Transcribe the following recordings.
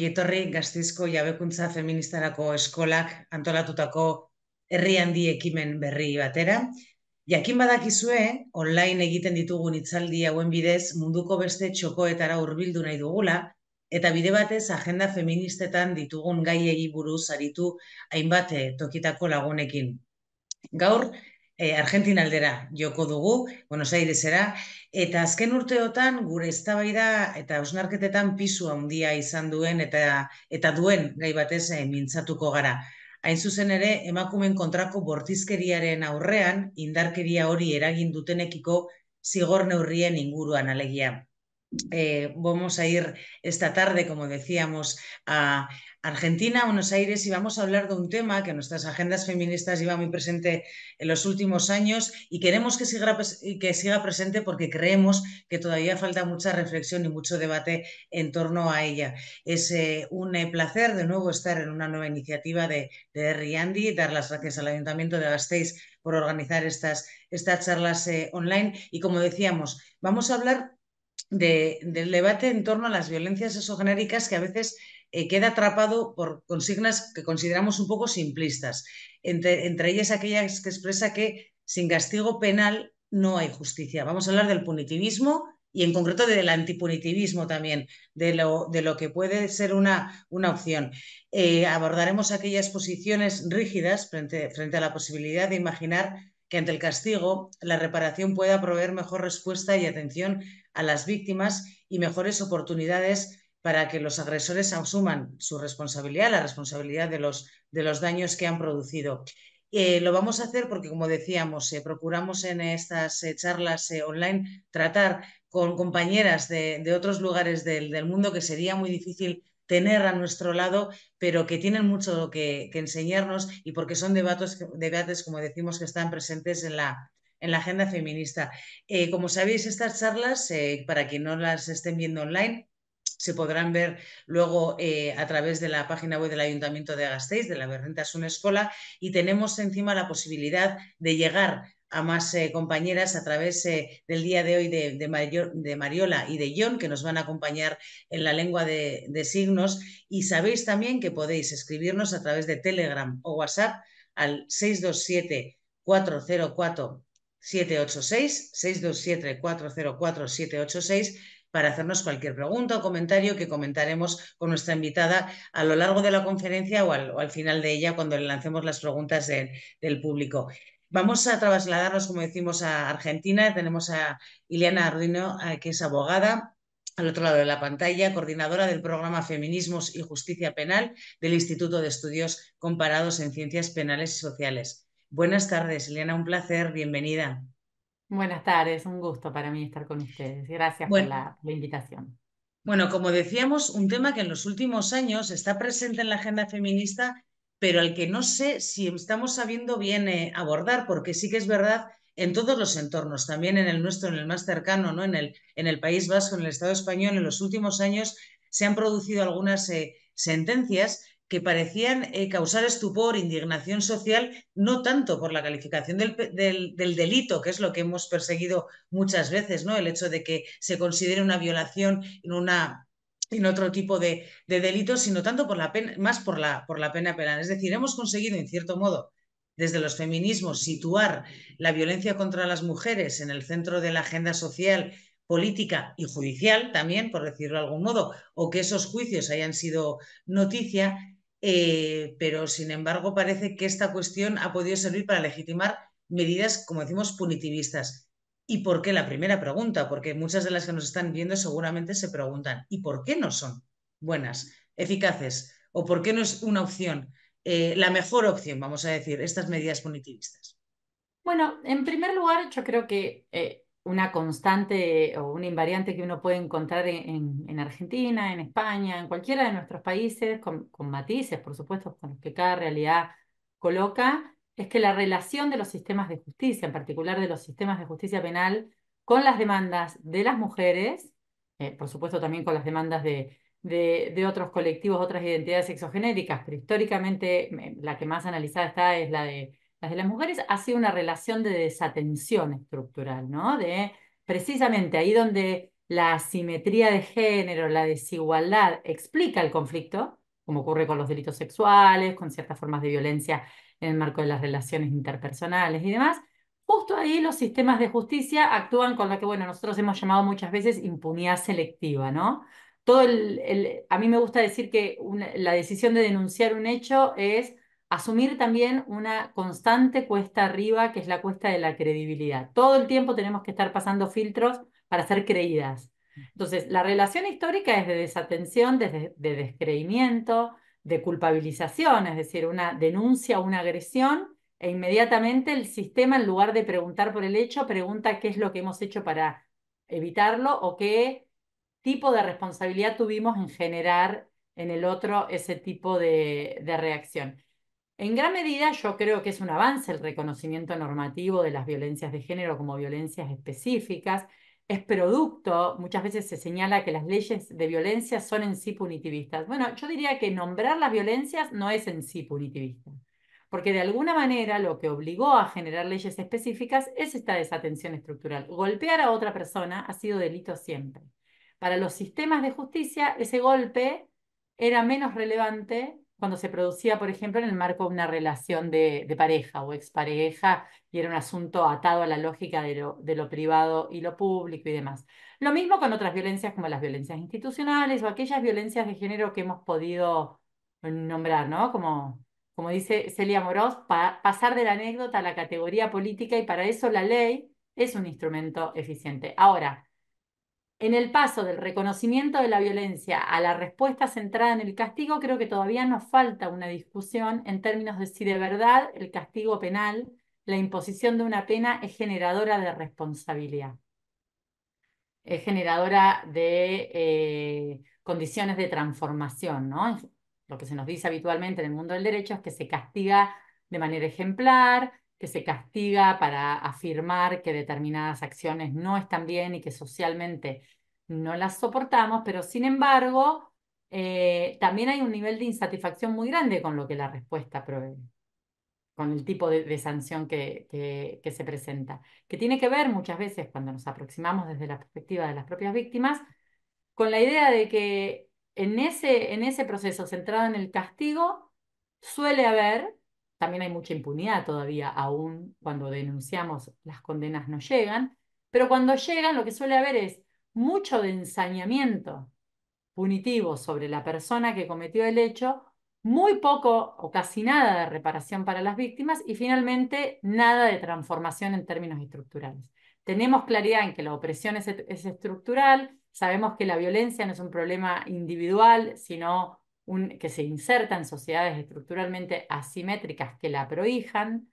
ongi etorri gaztizko jabekuntza feministarako eskolak antolatutako herri handi ekimen berri batera. Jakin badakizue, online egiten ditugun itzaldi hauen bidez munduko beste txokoetara hurbildu nahi dugula, eta bide batez agenda feministetan ditugun gaiegi buruz aritu hainbat eh, tokitako lagunekin. Gaur, e, eh, Argentin aldera joko dugu, Buenos Airesera, eta azken urteotan gure eztabaida eta osnarketetan pisu handia izan duen eta, eta duen gai batez e, mintzatuko gara. Hain zuzen ere, emakumen kontrako bortizkeriaren aurrean indarkeria hori eragin dutenekiko zigor neurrien inguruan alegia. Eh, vamos a ir esta tarde, como decíamos, a, Argentina, Buenos Aires, y vamos a hablar de un tema que en nuestras agendas feministas lleva muy presente en los últimos años y queremos que siga, que siga presente porque creemos que todavía falta mucha reflexión y mucho debate en torno a ella. Es eh, un eh, placer de nuevo estar en una nueva iniciativa de, de y dar las gracias al Ayuntamiento de Gasteiz por organizar estas, estas charlas eh, online. Y como decíamos, vamos a hablar del debate en torno a las violencias exogenéricas que a veces eh, queda atrapado por consignas que consideramos un poco simplistas, entre, ellas aquellas que expresa que sin castigo penal no hay justicia. Vamos a hablar del punitivismo y en concreto del antipunitivismo también, de lo, que puede ser una, opción. Eh, abordaremos aquellas posiciones rígidas frente, frente a la posibilidad de imaginar que ante el castigo la reparación pueda proveer mejor respuesta y atención a las víctimas y mejores oportunidades para que los agresores asuman su responsabilidad, la responsabilidad de los, daños que han producido. Eh, lo vamos a hacer porque, como decíamos, eh, procuramos en estas eh, charlas online tratar con compañeras de, otros lugares del, mundo que sería muy difícil tener a nuestro lado, pero que tienen mucho que, enseñarnos y porque son debates, debates, como decimos, que están presentes en la, en la agenda feminista. como sabéis, estas charlas, para quien no las estén viendo online, se podrán ver luego eh, a través de la página web del Ayuntamiento de Agastéis, de la es una Escola, y tenemos encima la posibilidad de llegar a más eh, compañeras a través eh, del día de hoy de, Mariola y de John, que nos van a acompañar en la lengua de, de signos. Y sabéis también que podéis escribirnos a través de Telegram o WhatsApp al 627 404 786, 627 404 786 para hacernos cualquier pregunta o comentario que comentaremos con nuestra invitada a lo largo de la conferencia o al, final de ella cuando le lancemos las preguntas del público. Vamos a trasladarnos, como decimos, a Argentina. Tenemos a Ileana Arduino, eh, que es abogada, al otro lado de la pantalla, coordinadora del programa Feminismos y Justicia Penal del Instituto de Estudios Comparados en Ciencias Penales y Sociales. Buenas tardes, Ileana, un placer, bienvenida. Buenas tardes, un gusto para mí estar con ustedes. Gracias por la, invitación. Bueno, como decíamos, un tema que en los últimos años está presente en la agenda feminista, pero al que no sé si estamos sabiendo bien eh, abordar, porque sí que es verdad en todos los entornos, también en el nuestro, en el más cercano, ¿no? en, el, en el País Vasco, en el Estado español, en los últimos años se han producido algunas eh, sentencias que parecían eh, causar estupor, indignación social, no tanto por la calificación del, delito, que es lo que hemos perseguido muchas veces, ¿no? El hecho de que se considere una violación en una en otro tipo de, delitos, sino tanto por la más por la, por la pena penal. Es decir, hemos conseguido, en cierto modo, desde los feminismos, situar la violencia contra las mujeres en el centro de la agenda social, política y judicial, también, por decirlo de algún modo, o que esos juicios hayan sido noticia, eh, pero sin embargo parece que esta cuestión ha podido servir para legitimar medidas, como decimos, punitivistas. ¿Y por qué? La primera pregunta, porque muchas de las que nos están viendo seguramente se preguntan, ¿y por qué no son buenas, eficaces? ¿O por qué no es una opción, eh, la mejor opción, vamos a decir, estas medidas punitivistas? Bueno, en primer lugar, yo creo que eh, una constante o una invariante que uno puede encontrar en, Argentina, en España, en cualquiera de nuestros países, con, matices, por supuesto, con los que cada realidad coloca, es que la relación de los sistemas de justicia, en particular de los sistemas de justicia penal, con las demandas de las mujeres, eh, por supuesto también con las demandas de, otros colectivos, otras identidades exogenéricas, pero históricamente eh, la que más analizada está es la de las de las mujeres, ha sido una relación de desatención estructural, ¿no? De precisamente ahí donde la asimetría de género, la desigualdad explica el conflicto, como ocurre con los delitos sexuales, con ciertas formas de violencia en el marco de las relaciones interpersonales y demás, justo ahí los sistemas de justicia actúan con la que, bueno, nosotros hemos llamado muchas veces impunidad selectiva, ¿no? Todo el, a mí me gusta decir que la decisión de denunciar un hecho es asumir también una constante cuesta arriba, que es la cuesta de la credibilidad. Todo el tiempo tenemos que estar pasando filtros para ser creídas. Entonces, la relación histórica es de desatención, de, descreimiento, de culpabilización, es decir, una denuncia, una agresión, e inmediatamente el sistema, en lugar de preguntar por el hecho, pregunta qué es lo que hemos hecho para evitarlo o qué tipo de responsabilidad tuvimos en generar en el otro ese tipo de reacción. En gran medida yo creo que es un avance el reconocimiento normativo de las violencias de género como violencias específicas. Es producto, muchas veces se señala que las leyes de violencia son en sí punitivistas. Bueno, yo diría que nombrar las violencias no es en sí punitivista, porque de alguna manera lo que obligó a generar leyes específicas es esta desatención estructural. Golpear a otra persona ha sido delito siempre. Para los sistemas de justicia, ese golpe era menos relevante cuando se producía, por ejemplo, en el marco de una relación de, pareja o expareja y era un asunto atado a la lógica de lo, privado y lo público y demás. Lo mismo con otras violencias como las violencias institucionales o aquellas violencias de género que hemos podido nombrar, ¿no? Como, como dice Celia Moroz, para pasar de la anécdota a la categoría política y para eso la ley es un instrumento eficiente. Ahora, en el paso del reconocimiento de la violencia a la respuesta centrada en el castigo, creo que todavía nos falta una discusión en términos de si de verdad el castigo penal, la imposición de una pena, es generadora de responsabilidad, es generadora de eh, condiciones de transformación. ¿no? Lo que se nos dice habitualmente en el mundo del derecho es que se castiga de manera ejemplar, que se castiga para afirmar que determinadas acciones no están bien y que socialmente no las soportamos, pero sin embargo, eh, también hay un nivel de insatisfacción muy grande con lo que la respuesta provee, con el tipo de, sanción que, que, que se presenta, que tiene que ver muchas veces cuando nos aproximamos desde la perspectiva de las propias víctimas, con la idea de que en ese, en ese proceso centrado en el castigo suele haber también hay mucha impunidad todavía, aún cuando denunciamos las condenas no llegan, pero cuando llegan lo que suele haber es mucho de ensañamiento punitivo sobre la persona que cometió el hecho, muy poco o casi nada de reparación para las víctimas y finalmente nada de transformación en términos estructurales. Tenemos claridad en que la opresión es, es estructural, sabemos que la violencia no es un problema individual, sino que se inserta en sociedades estructuralmente asimétricas que la prohijan,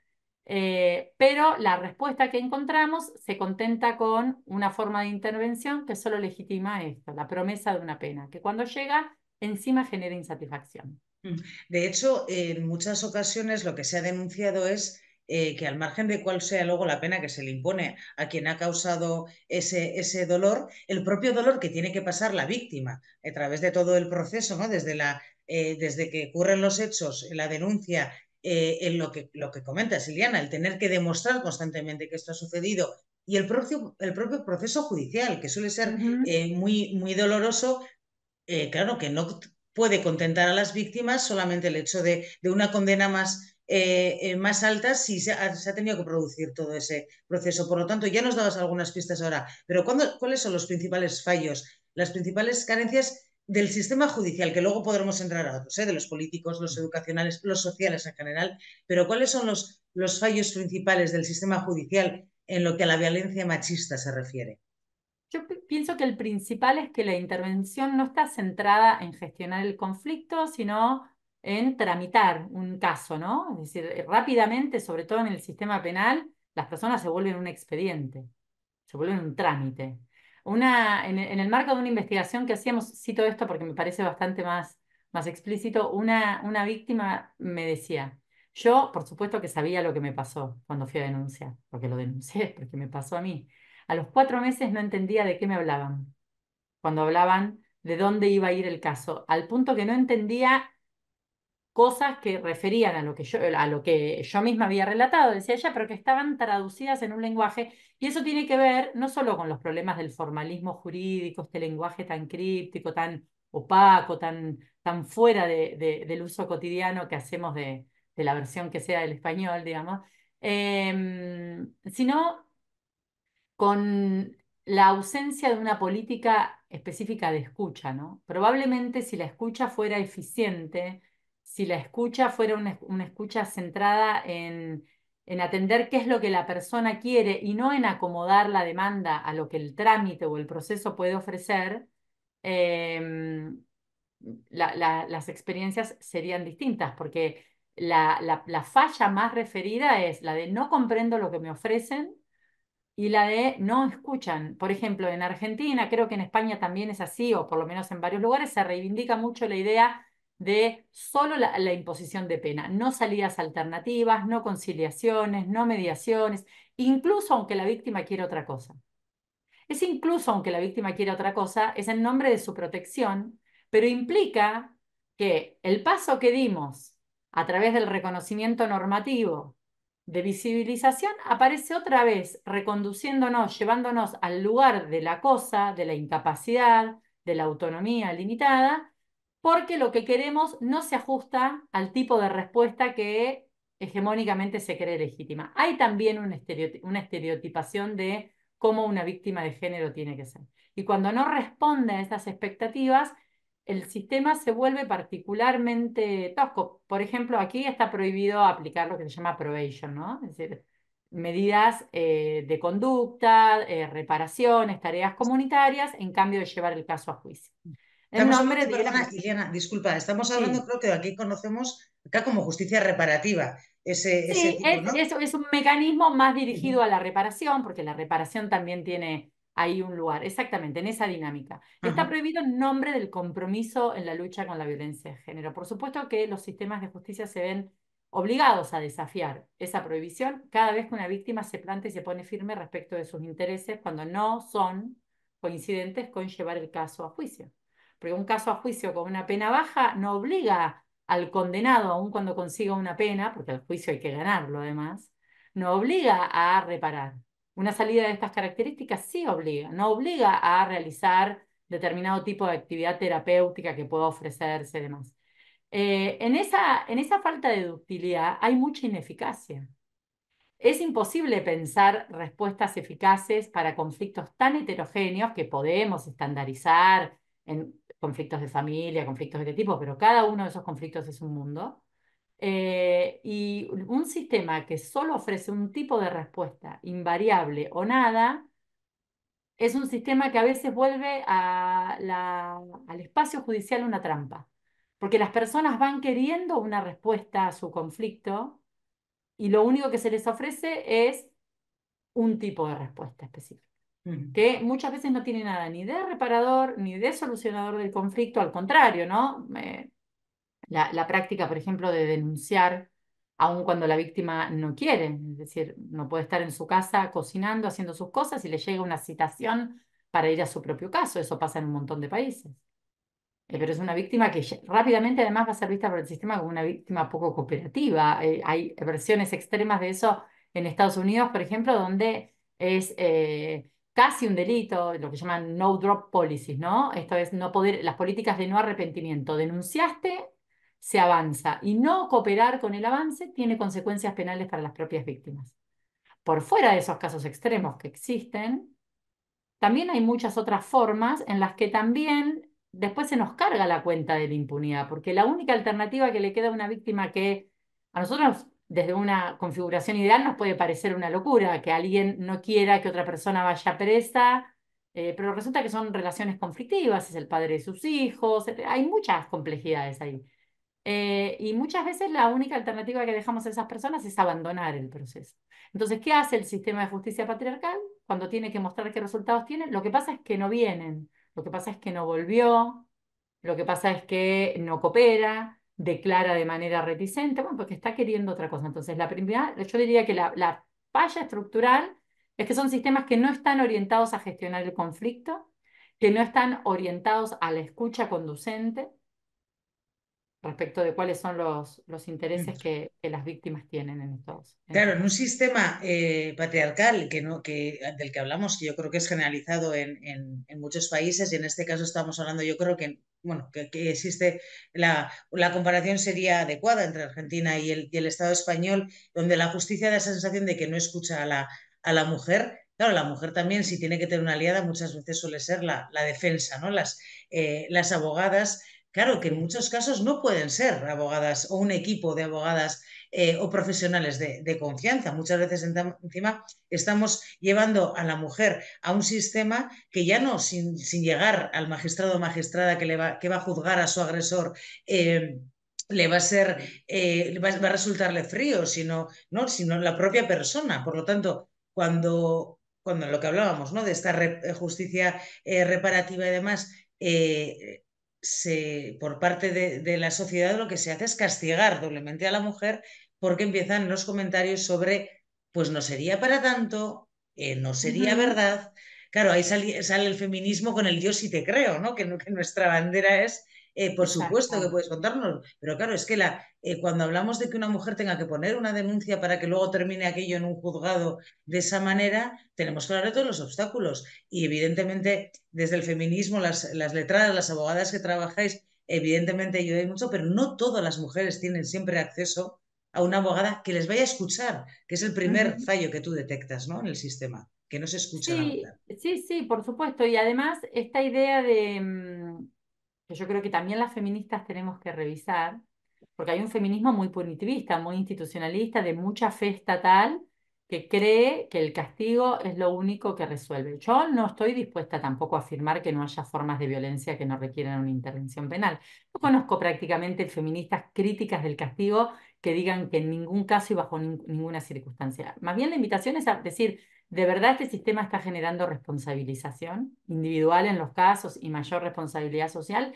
eh, pero la respuesta que encontramos se contenta con una forma de intervención que solo legitima esto, la promesa de una pena, que cuando llega encima genera insatisfacción. Mm. De hecho, en muchas ocasiones lo que se ha denunciado es eh, que al margen de cuál sea luego la pena que se le impone a quien ha causado ese, ese dolor, el propio dolor que tiene que pasar la víctima a través de todo el proceso, ¿no? desde, la, eh, desde que ocurren los hechos, la denuncia, eh, en lo que, lo que comenta siliana el tener que demostrar constantemente que esto ha sucedido y el propio, el propio proceso judicial, que suele ser muy, muy doloroso, claro que no puede contentar a las víctimas solamente el hecho de, de una condena más eh, eh, más altas si se ha, tenido que producir todo ese proceso. Por lo tanto, ya nos dabas algunas pistas ahora, pero ¿cuáles son los principales fallos, las principales carencias del sistema judicial, que luego podremos entrar a otros, ¿eh? de los políticos, los mm. educacionales, los sociales en general, pero ¿cuáles son los, los fallos principales del sistema judicial en lo que a la violencia machista se refiere? Yo pienso que el principal es que la intervención no está centrada en gestionar el conflicto, sino en tramitar un caso, ¿no? Es decir, eh, rápidamente, sobre todo en el sistema penal, las personas se vuelven un expediente, se vuelven un trámite. Una, e, en, el marco de una investigación que hacíamos, cito esto porque me parece bastante más, más explícito, una, una víctima me decía, yo, por supuesto que sabía lo que me pasó cuando fui a denunciar, porque lo denuncié, porque me pasó a mí. A los cuatro meses no entendía de qué me hablaban, cuando hablaban de dónde iba a ir el caso, al punto que no entendía cosas que referían a lo que yo, a lo que yo misma había relatado, decía ella, pero que estaban traducidas en un lenguaje, y eso tiene que ver no solo con los problemas del formalismo jurídico, este lenguaje tan críptico, tan opaco, tan, tan fuera del uso cotidiano que hacemos de, la versión que sea del español, digamos, em, sino con la ausencia de una política específica de escucha, Probablemente si la escucha fuera eficiente, si la escucha fuera una, escucha centrada en, atender qué es lo que la persona quiere y no en acomodar la demanda a lo que el trámite o el proceso puede ofrecer, eh, las experiencias serían distintas, porque la, la, falla más referida es la de no comprendo lo que me ofrecen y la de no escuchan. Por ejemplo, en Argentina, creo que en España también es así, o por lo menos en varios lugares, se reivindica mucho la idea de solo la, imposición de pena, no salidas alternativas, no conciliaciones, no mediaciones, incluso aunque la víctima quiera otra cosa. Es incluso aunque la víctima quiera otra cosa, es en nombre de su protección, pero implica que el paso que dimos a través del reconocimiento normativo de visibilización aparece otra vez reconduciéndonos, llevándonos al lugar de la cosa, de la incapacidad, de la autonomía limitada porque lo que queremos no se ajusta al tipo de respuesta que hegemónicamente se cree legítima. Hay también una estereotipación de cómo una víctima de género tiene que ser. Y cuando no responde a esas expectativas, el sistema se vuelve particularmente tosco. Por ejemplo, aquí está prohibido aplicar lo que se llama probation, ¿no? Es decir, medidas eh, de conducta, eh, reparaciones, tareas comunitarias, en cambio de llevar el caso a juicio. Estamos hablando, disculpa, estamos hablando, creo que aquí conocemos acá como justicia reparativa. Ese, tipo, es, es, un mecanismo más dirigido a la reparación, porque la reparación también tiene ahí un lugar, exactamente, en esa dinámica. Está prohibido en nombre del compromiso en la lucha con la violencia de género. Por supuesto que los sistemas de justicia se ven obligados a desafiar esa prohibición cada vez que una víctima se plantea y se pone firme respecto de sus intereses cuando no son coincidentes con llevar el caso a juicio porque un caso a juicio con una pena baja no obliga al condenado, aun cuando consiga una pena, porque el juicio hay que ganarlo además, no obliga a reparar. Una salida de estas características sí obliga, no obliga a realizar determinado tipo de actividad terapéutica que pueda ofrecerse además demás. Eh, en, esa, en esa falta de ductilidad hay mucha ineficacia. Es imposible pensar respuestas eficaces para conflictos tan heterogéneos que podemos estandarizar en conflictos de familia, conflictos de qué este tipo, pero cada uno de esos conflictos es un mundo. Eh, y un sistema que solo ofrece un tipo de respuesta invariable o nada, es un sistema que a veces vuelve al espacio judicial una trampa, porque las personas van queriendo una respuesta a su conflicto y lo único que se les ofrece es un tipo de respuesta específica que muchas veces no tiene nada ni de reparador ni de solucionador del conflicto, al contrario, ¿no? la, práctica, por ejemplo, de denunciar aun cuando la víctima no quiere, es decir, no puede estar en su casa cocinando, haciendo sus cosas y le llega una citación para ir a su propio caso, eso pasa en un montón de países. Eh, pero es una víctima que rápidamente además va a ser vista por el sistema como una víctima poco cooperativa. Eh, hay versiones extremas de eso en Estados Unidos, por ejemplo, donde es eh, casi un delito, lo que llaman no drop policies, ¿no? Esto es no poder, las políticas de no arrepentimiento. Denunciaste, se avanza. Y no cooperar con el avance tiene consecuencias penales para las propias víctimas. Por fuera de esos casos extremos que existen, también hay muchas otras formas en las que también después se nos carga la cuenta de la impunidad, porque la única alternativa que le queda a una víctima que a nosotros desde una configuración ideal nos puede parecer una locura, que alguien no quiera que otra persona vaya presa, eh, pero resulta que son relaciones conflictivas, es el padre de sus hijos, eh, hay muchas complejidades ahí. Eh, y muchas veces la única alternativa que dejamos a esas personas es abandonar el proceso. Entonces, ¿qué hace el sistema de justicia patriarcal cuando tiene que mostrar qué resultados tiene? Lo que pasa es que no vienen, lo que pasa es que no volvió, lo que pasa es que no coopera, declara de manera reticente, bueno, porque está queriendo otra cosa. Entonces, la primera, yo diría que la, la falla estructural es que son sistemas que no están orientados a gestionar el conflicto, que no están orientados a la escucha conducente, respecto de cuáles son los, los intereses que, las víctimas tienen en estos. claro, en un sistema eh, patriarcal que no, que, del que hablamos, que yo creo que es generalizado en, en, muchos países, y en este caso estamos hablando, yo creo que, bueno, que, que existe, la, la, comparación sería adecuada entre Argentina y el, y el, Estado español, donde la justicia da esa sensación de que no escucha a la, a la mujer, Claro, la mujer también, si tiene que tener una aliada, muchas veces suele ser la, la defensa, ¿no? Las, eh, las abogadas Claro que en muchos casos no pueden ser abogadas o un equipo de abogadas eh, o profesionales de, confianza. Muchas veces encima estamos llevando a la mujer a un sistema que ya no, sin, llegar al magistrado o magistrada que, le va, que va a juzgar a su agresor, eh, le va a ser, eh, va, a resultarle frío, sino, ¿no? sino la propia persona. Por lo tanto, cuando, cuando lo que hablábamos, ¿no? De esta justicia reparativa y demás, por parte de, la sociedad lo que se hace es castigar doblemente a la mujer porque empiezan los comentarios sobre, pues no sería para tanto, eh, no sería verdad. Claro, ahí sale, el feminismo con el yo sí te creo, ¿no? que nuestra bandera es eh, por supuesto que puedes contarnos, pero claro, es que la, eh, cuando hablamos de que una mujer tenga que poner una denuncia para que luego termine aquello en un juzgado de esa manera, tenemos claro todos los obstáculos. Y evidentemente, desde el feminismo, las, letradas, las abogadas que trabajáis, evidentemente ayudáis mucho, pero no todas las mujeres tienen siempre acceso a una abogada que les vaya a escuchar, que es el primer fallo que tú detectas ¿no? en el sistema, que no se escucha. sí, sí, por supuesto. Y además, esta idea de, mm, que yo creo que también las feministas tenemos que revisar, porque hay un feminismo muy punitivista, muy institucionalista, de mucha fe estatal, que cree que el castigo es lo único que resuelve. Yo no estoy dispuesta tampoco a afirmar que no haya formas de violencia que no requieran una intervención penal. No conozco prácticamente feministas críticas del castigo que digan que en ningún caso y bajo ninguna circunstancia. Más bien la invitación es a decir, ¿De verdad este sistema está generando responsabilización individual en los casos y mayor responsabilidad social?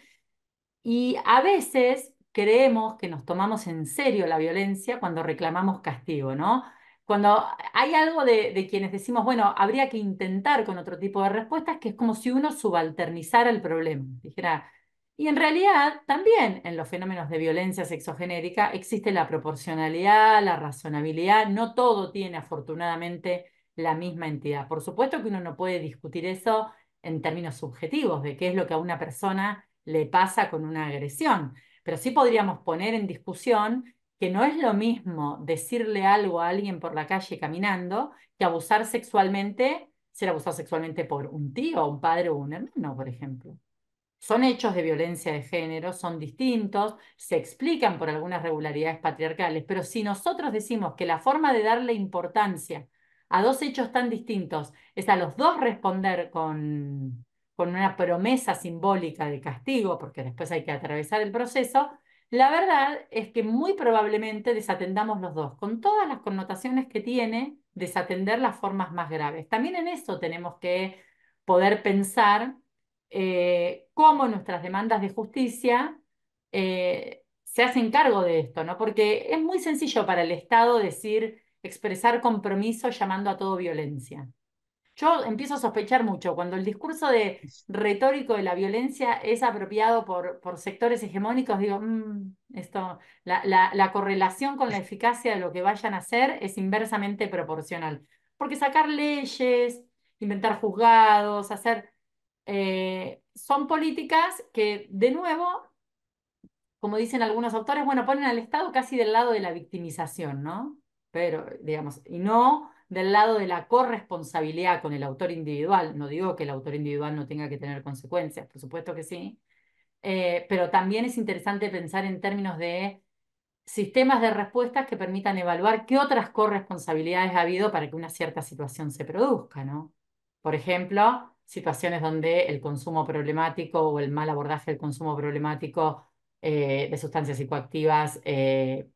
Y a veces creemos que nos tomamos en serio la violencia cuando reclamamos castigo, ¿no? Cuando hay algo de, quienes decimos, bueno, habría que intentar con otro tipo de respuestas, que es como si uno subalternizara el problema. Dijera, y en realidad, también en los fenómenos de violencia sexogenérica existe la proporcionalidad, la razonabilidad. No todo tiene, afortunadamente, la misma entidad. Por supuesto que uno no puede discutir eso en términos subjetivos, de qué es lo que a una persona le pasa con una agresión, pero sí podríamos poner en discusión que no es lo mismo decirle algo a alguien por la calle caminando que abusar sexualmente, ser abusado sexualmente por un tío, un padre o un hermano, por ejemplo. Son hechos de violencia de género, son distintos, se explican por algunas regularidades patriarcales, pero si nosotros decimos que la forma de darle importancia a dos hechos tan distintos, es a los dos responder con, una promesa simbólica de castigo, porque después hay que atravesar el proceso, la verdad es que muy probablemente desatendamos los dos, con todas las connotaciones que tiene desatender las formas más graves. También en eso tenemos que poder pensar eh, cómo nuestras demandas de justicia eh, se hacen cargo de esto, ¿no? Porque es muy sencillo para el Estado decir, expresar compromiso llamando a todo violencia. Yo empiezo a sospechar mucho cuando el discurso de retórico de la violencia es apropiado por, por sectores hegemónicos, digo, mm, esto, la, correlación con la eficacia de lo que vayan a hacer es inversamente proporcional. Porque sacar leyes, inventar juzgados, hacer... Eh, son políticas que, de nuevo, como dicen algunos autores, bueno, ponen al Estado casi del lado de la victimización, ¿no? pero digamos, y no del lado de la corresponsabilidad con el autor individual. No digo que el autor individual no tenga que tener consecuencias, por supuesto que sí, eh, pero también es interesante pensar en términos de sistemas de respuestas que permitan evaluar qué otras corresponsabilidades ha habido para que una cierta situación se produzca, ¿no? Por ejemplo, situaciones donde el consumo problemático o el mal abordaje del consumo problemático eh, de sustancias psicoactivas eh,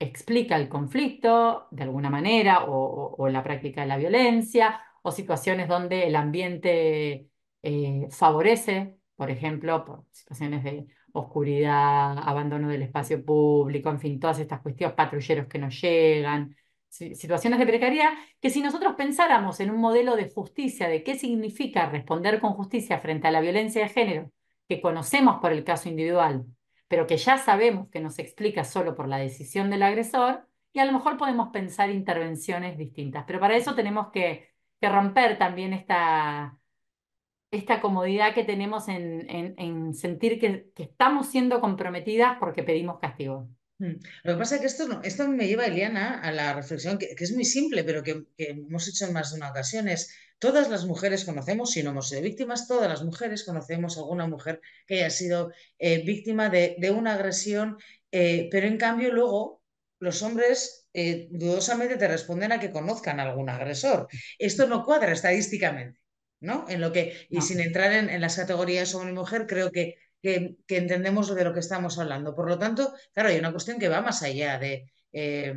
explica el conflicto de alguna manera o, la práctica de la violencia o situaciones donde el ambiente eh, favorece, por ejemplo, por situaciones de oscuridad, abandono del espacio público, en fin, todas estas cuestiones, patrulleros que nos llegan, situaciones de precariedad, que si nosotros pensáramos en un modelo de justicia, de qué significa responder con justicia frente a la violencia de género que conocemos por el caso individual, pero que ya sabemos que nos explica solo por la decisión del agresor, y a lo mejor podemos pensar intervenciones distintas. Pero para eso tenemos que, romper también esta, esta comodidad que tenemos en, sentir que estamos siendo comprometidas porque pedimos castigo. Mm. Lo que pasa es que esto, esto me lleva, Eliana, a la reflexión que, es muy simple, pero que, hemos hecho en más de una ocasión, es todas las mujeres conocemos, si no hemos sido víctimas, todas las mujeres conocemos a alguna mujer que haya sido eh, víctima de, una agresión, eh, pero en cambio luego los hombres eh, dudosamente te responden a que conozcan a algún agresor. Esto no cuadra estadísticamente, ¿no? En lo que, y sin entrar en, en las categorías hombre y mujer, creo que que, entendemos de lo que estamos hablando. Por lo tanto, claro, hay una cuestión que va más allá de, eh,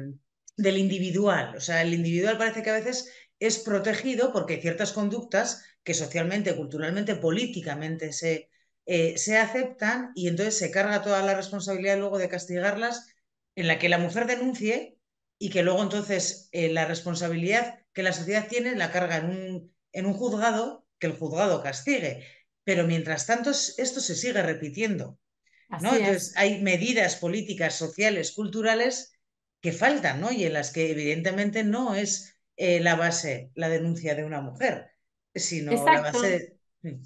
del individual. O sea, el individual parece que a veces es protegido porque ciertas conductas que socialmente, culturalmente, políticamente se, eh, se aceptan y entonces se carga toda la responsabilidad luego de castigarlas en la que la mujer denuncie y que luego entonces eh, la responsabilidad que la sociedad tiene la carga en un, en un juzgado que el juzgado castigue pero mientras tanto esto se sigue repitiendo. Entonces, hay medidas políticas, sociales, culturales que faltan, ¿no? Y en las que evidentemente no es eh, la base la denuncia de una mujer, sino la base de... Mm.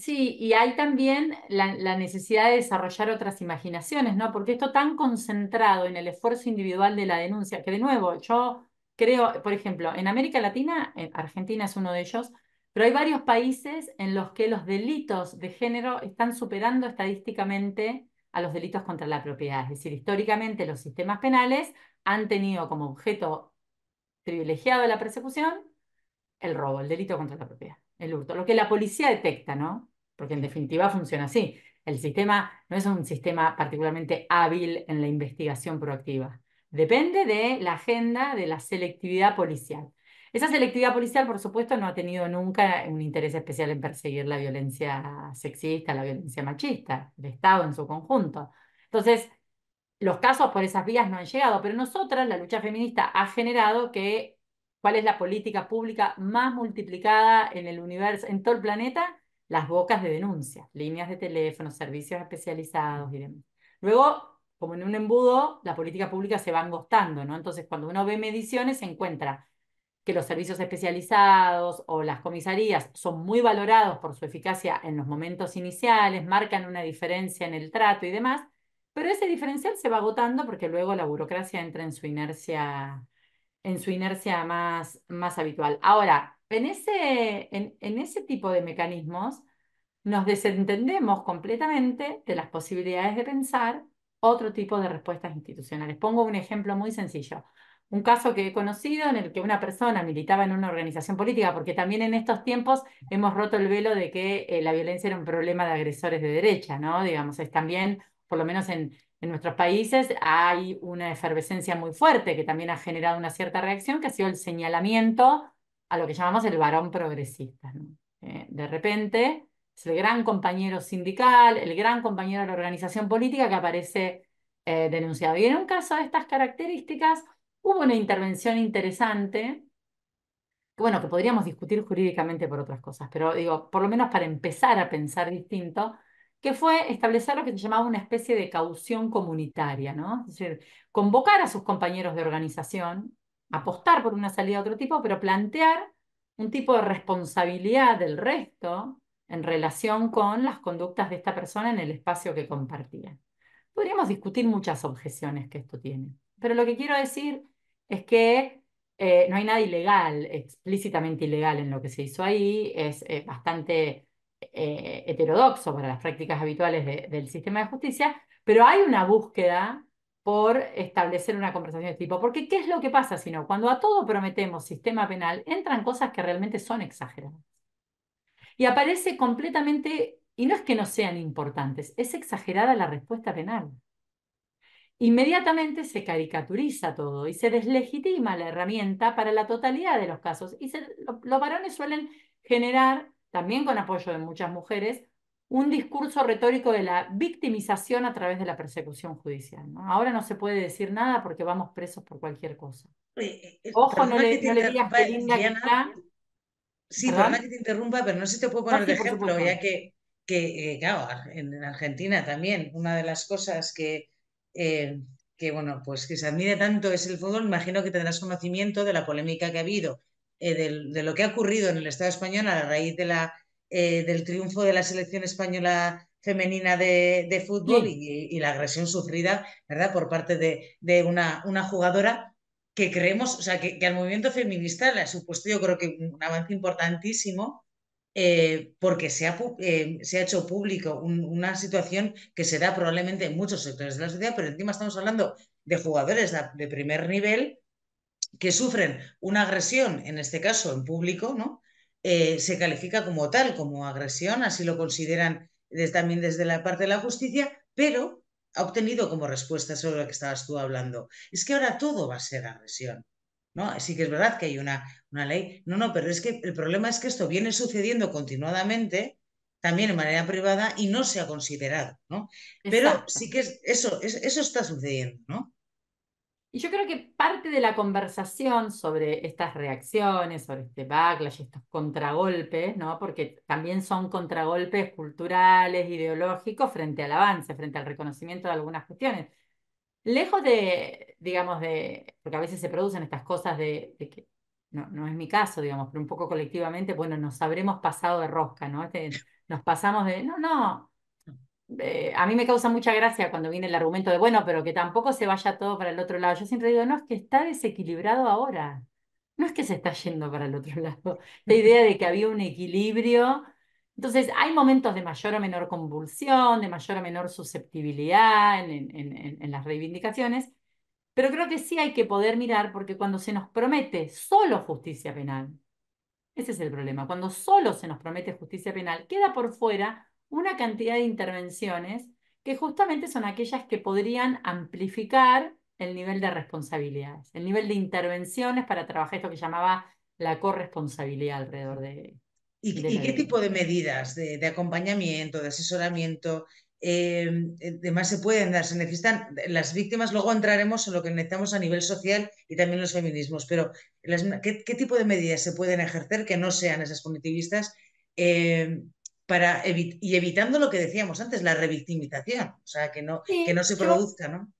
Sí, y hay también la, la, necesidad de desarrollar otras imaginaciones, ¿no? Porque esto tan concentrado en el esfuerzo individual de la denuncia, que de nuevo, yo creo, por ejemplo, en América Latina, Argentina es uno de ellos, pero hay varios países en los que los delitos de género están superando estadísticamente a los delitos contra la propiedad. Es decir, históricamente los sistemas penales han tenido como objeto privilegiado de la persecución el robo, el delito contra la propiedad, el hurto, lo que la policía detecta, ¿no? Porque en definitiva funciona así. El sistema no es un sistema particularmente hábil en la investigación proactiva. Depende de la agenda de la selectividad policial. Esa selectividad policial, por supuesto, no ha tenido nunca un interés especial en perseguir la violencia sexista, la violencia machista, el Estado en su conjunto. Entonces, los casos por esas vías no han llegado, pero nosotras, la lucha feminista, ha generado que cuál es la política pública más multiplicada en el universo, en todo el planeta, las bocas de denuncia, líneas de teléfono, servicios especializados y Luego, como en un embudo, la política pública se va angostando, ¿no? Entonces, cuando uno ve mediciones, se encuentra que los servicios especializados o las comisarías son muy valorados por su eficacia en los momentos iniciales, marcan una diferencia en el trato y demás, pero ese diferencial se va agotando porque luego la burocracia entra en su inercia, en su inercia más, más habitual. Ahora, en ese, en ese tipo de mecanismos nos desentendemos completamente de las posibilidades de pensar otro tipo de respuestas institucionales. Pongo un ejemplo muy sencillo un caso que he conocido en el que una persona militaba en una organización política, porque también en estos tiempos hemos roto el velo de que eh, la violencia era un problema de agresores de derecha, ¿no? Digamos, es también, por lo menos en, nuestros países, hay una efervescencia muy fuerte que también ha generado una cierta reacción, que ha sido el señalamiento a lo que llamamos el varón progresista. Eh, de repente, es el gran compañero sindical, el gran compañero de la organización política que aparece eh, denunciado. Y en un caso de estas características, Hubo una intervención interesante, que bueno, que podríamos discutir jurídicamente por otras cosas, pero digo, por lo menos para empezar a pensar distinto, que fue establecer lo que se llamaba una especie de caución comunitaria, ¿no? Es decir, convocar a sus compañeros de organización, apostar por una salida de otro tipo, pero plantear un tipo de responsabilidad del resto en relación con las conductas de esta persona en el espacio que compartía. Podríamos discutir muchas objeciones que esto tiene, pero lo que quiero decir es que eh, no hay nada ilegal, explícitamente ilegal en lo que se hizo ahí, es eh, bastante eh, heterodoxo para las prácticas habituales del sistema de justicia, pero hay una búsqueda por establecer una conversación de este tipo, porque ¿qué es lo que pasa sino Cuando a todo prometemos sistema penal, entran cosas que realmente son exageradas. Y aparece completamente, y no es que no sean importantes, es exagerada la respuesta penal. Inmediatamente se caricaturiza todo y se deslegitima la herramienta para la totalidad de los casos. Y los varones suelen generar, también con apoyo de muchas mujeres, un discurso retórico de la victimización a través de la persecución judicial. Ahora no se puede decir nada porque vamos presos por cualquier cosa. Eh, eh, Ojo, no le, que Sí, ¿verdad? que te interrumpa, pero no sé si te puedo poner ejemplo, ya que, que eh, claro, en Argentina también una de las cosas que eh, que bueno, pues que se admire tanto es el fútbol, imagino que tendrás conocimiento de la polémica que ha habido, eh, de, lo que ha ocurrido en el Estado español a raíz de la, eh, del triunfo de la selección española femenina de, fútbol y, la agresión sufrida, ¿verdad?, por parte de, una, una jugadora que creemos, o sea, que, que, al movimiento feminista le ha supuesto, yo creo que un avance importantísimo eh, porque eh, se ha, hecho público una situación que se da probablemente en muchos sectores de la sociedad, pero encima estamos hablando de jugadores de, primer nivel que sufren una agresión, en este caso en público, ¿no? Eh, se califica como tal, como agresión, así lo consideran también desde la parte de la justicia, pero ha obtenido como respuesta sobre lo que estabas tú hablando. Es que ahora todo va a ser agresión. ¿no? Sí que es verdad que hay una, una ley. No, no, pero es que el problema es que esto viene sucediendo continuadamente también en manera privada y no se ha considerado, ¿no? Pero sí que eso, eso está sucediendo, ¿no? Y yo creo que parte de la conversación sobre estas reacciones, sobre este backlash, estos contragolpes, ¿no? Porque también son contragolpes culturales, ideológicos, frente al avance, frente al reconocimiento de algunas cuestiones. Lejos de, digamos, de, porque a veces se producen estas cosas de, que no, no, es mi caso, digamos, pero un poco colectivamente, bueno, nos habremos pasado de rosca, ¿no? Este, nos pasamos de, no, no. Eh, a mí me causa mucha gracia cuando viene el argumento de, bueno, pero que tampoco se vaya todo para el otro lado. Yo siempre digo, no, es que está desequilibrado ahora. No es que se está yendo para el otro lado. La idea de que había un equilibrio entonces, hay momentos de mayor o menor convulsión, de mayor o menor susceptibilidad en, las reivindicaciones, pero creo que sí hay que poder mirar porque cuando se nos promete solo justicia penal, ese es el problema, cuando solo se nos promete justicia penal, queda por fuera una cantidad de intervenciones que justamente son aquellas que podrían amplificar el nivel de responsabilidades, el nivel de intervenciones para trabajar esto que llamaba la corresponsabilidad alrededor de, ¿Y, qué tipo de medidas de, acompañamiento, de asesoramiento, em, eh, demás se pueden dar? Se necesitan las víctimas, luego entraremos en lo que necesitamos a nivel social y también los feminismos, pero ¿qué, tipo de medidas se pueden ejercer que no sean esas punitivistas? Em, para y evitando lo que decíamos antes, la revictimización, o sea, que no, que no se produzca, ¿no?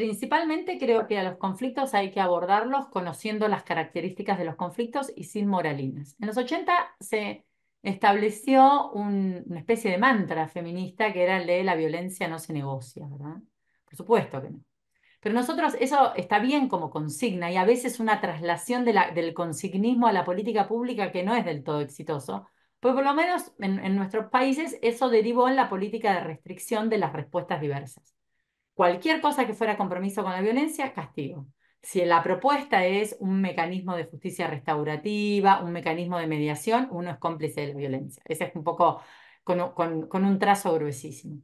principalmente creo que a los conflictos hay que abordarlos conociendo las características de los conflictos y sin moralinas. En los 80 se estableció una especie de mantra feminista que era el de la violencia no se negocia, ¿verdad? Por supuesto que no. Pero nosotros eso está bien como consigna y a veces una traslación del consignismo a la política pública que no es del todo exitoso, pues por lo menos en nuestros países eso derivó en la política de restricción de las respuestas diversas. Cualquier cosa que fuera compromiso con la violencia, castigo. Si la propuesta es un mecanismo de justicia restaurativa, un mecanismo de mediación, uno es cómplice de la violencia. Ese es un poco con, un trazo gruesísimo.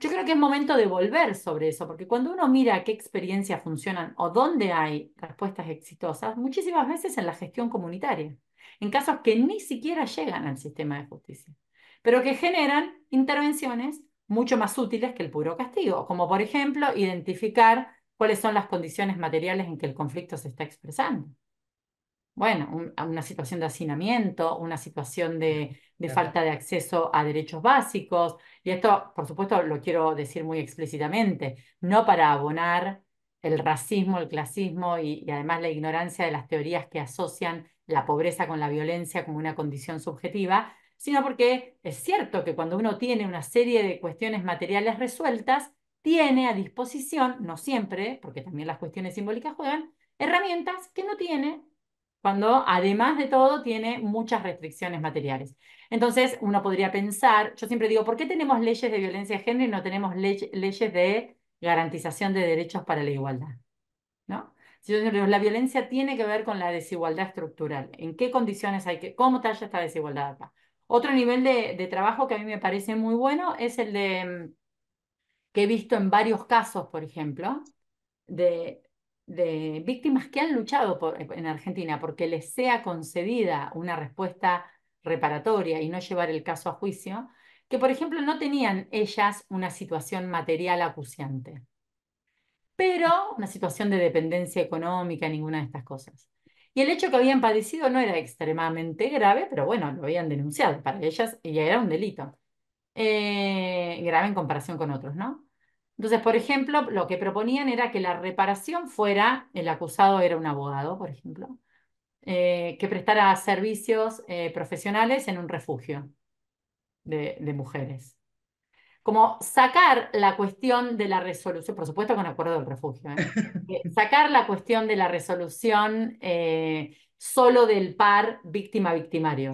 Yo creo que es momento de volver sobre eso, porque cuando uno mira qué experiencias funcionan o dónde hay respuestas exitosas, muchísimas veces en la gestión comunitaria, en casos que ni siquiera llegan al sistema de justicia, pero que generan intervenciones mucho más útiles que el puro castigo, como por ejemplo identificar cuáles son las condiciones materiales en que el conflicto se está expresando. Bueno, una situación de hacinamiento, una situación de, mm, falta de acceso a derechos básicos, y esto, por supuesto, lo quiero decir muy explícitamente, no para abonar el racismo, el clasismo y además la ignorancia de las teorías que asocian la pobreza con la violencia como una condición subjetiva, sino porque es cierto que cuando uno tiene una serie de cuestiones materiales resueltas, tiene a disposición, no siempre, porque también las cuestiones simbólicas juegan, herramientas que no tiene cuando además de todo tiene muchas restricciones materiales. Entonces uno podría pensar, yo siempre digo, ¿por qué tenemos leyes de violencia de género y no tenemos leyes de garantización de derechos para la igualdad? ¿No? la violencia tiene que ver con la desigualdad estructural, ¿en qué condiciones hay que, cómo talla esta desigualdad acá? Otro nivel de, trabajo que a mí me parece muy bueno es el de mm, que he visto en varios casos, por ejemplo, de, víctimas que han luchado en Argentina porque les sea concedida una respuesta reparatoria y no llevar el caso a juicio, que por ejemplo no tenían ellas una situación material acuciante, pero una situación de dependencia económica, ninguna de estas cosas. Y el hecho que habían padecido no era extremadamente grave, pero bueno, lo habían denunciado para ellas y era un delito. Eh, grave en comparación con otros, ¿no? Entonces, por ejemplo, lo que proponían era que la reparación fuera, el acusado era un abogado, por ejemplo, eh, que prestara servicios eh, profesionales en un refugio de mujeres como sacar la cuestión de la resolución, por supuesto con acuerdo del refugio, ¿eh? Eh, sacar la cuestión de la resolución eh, solo del par víctima-victimario,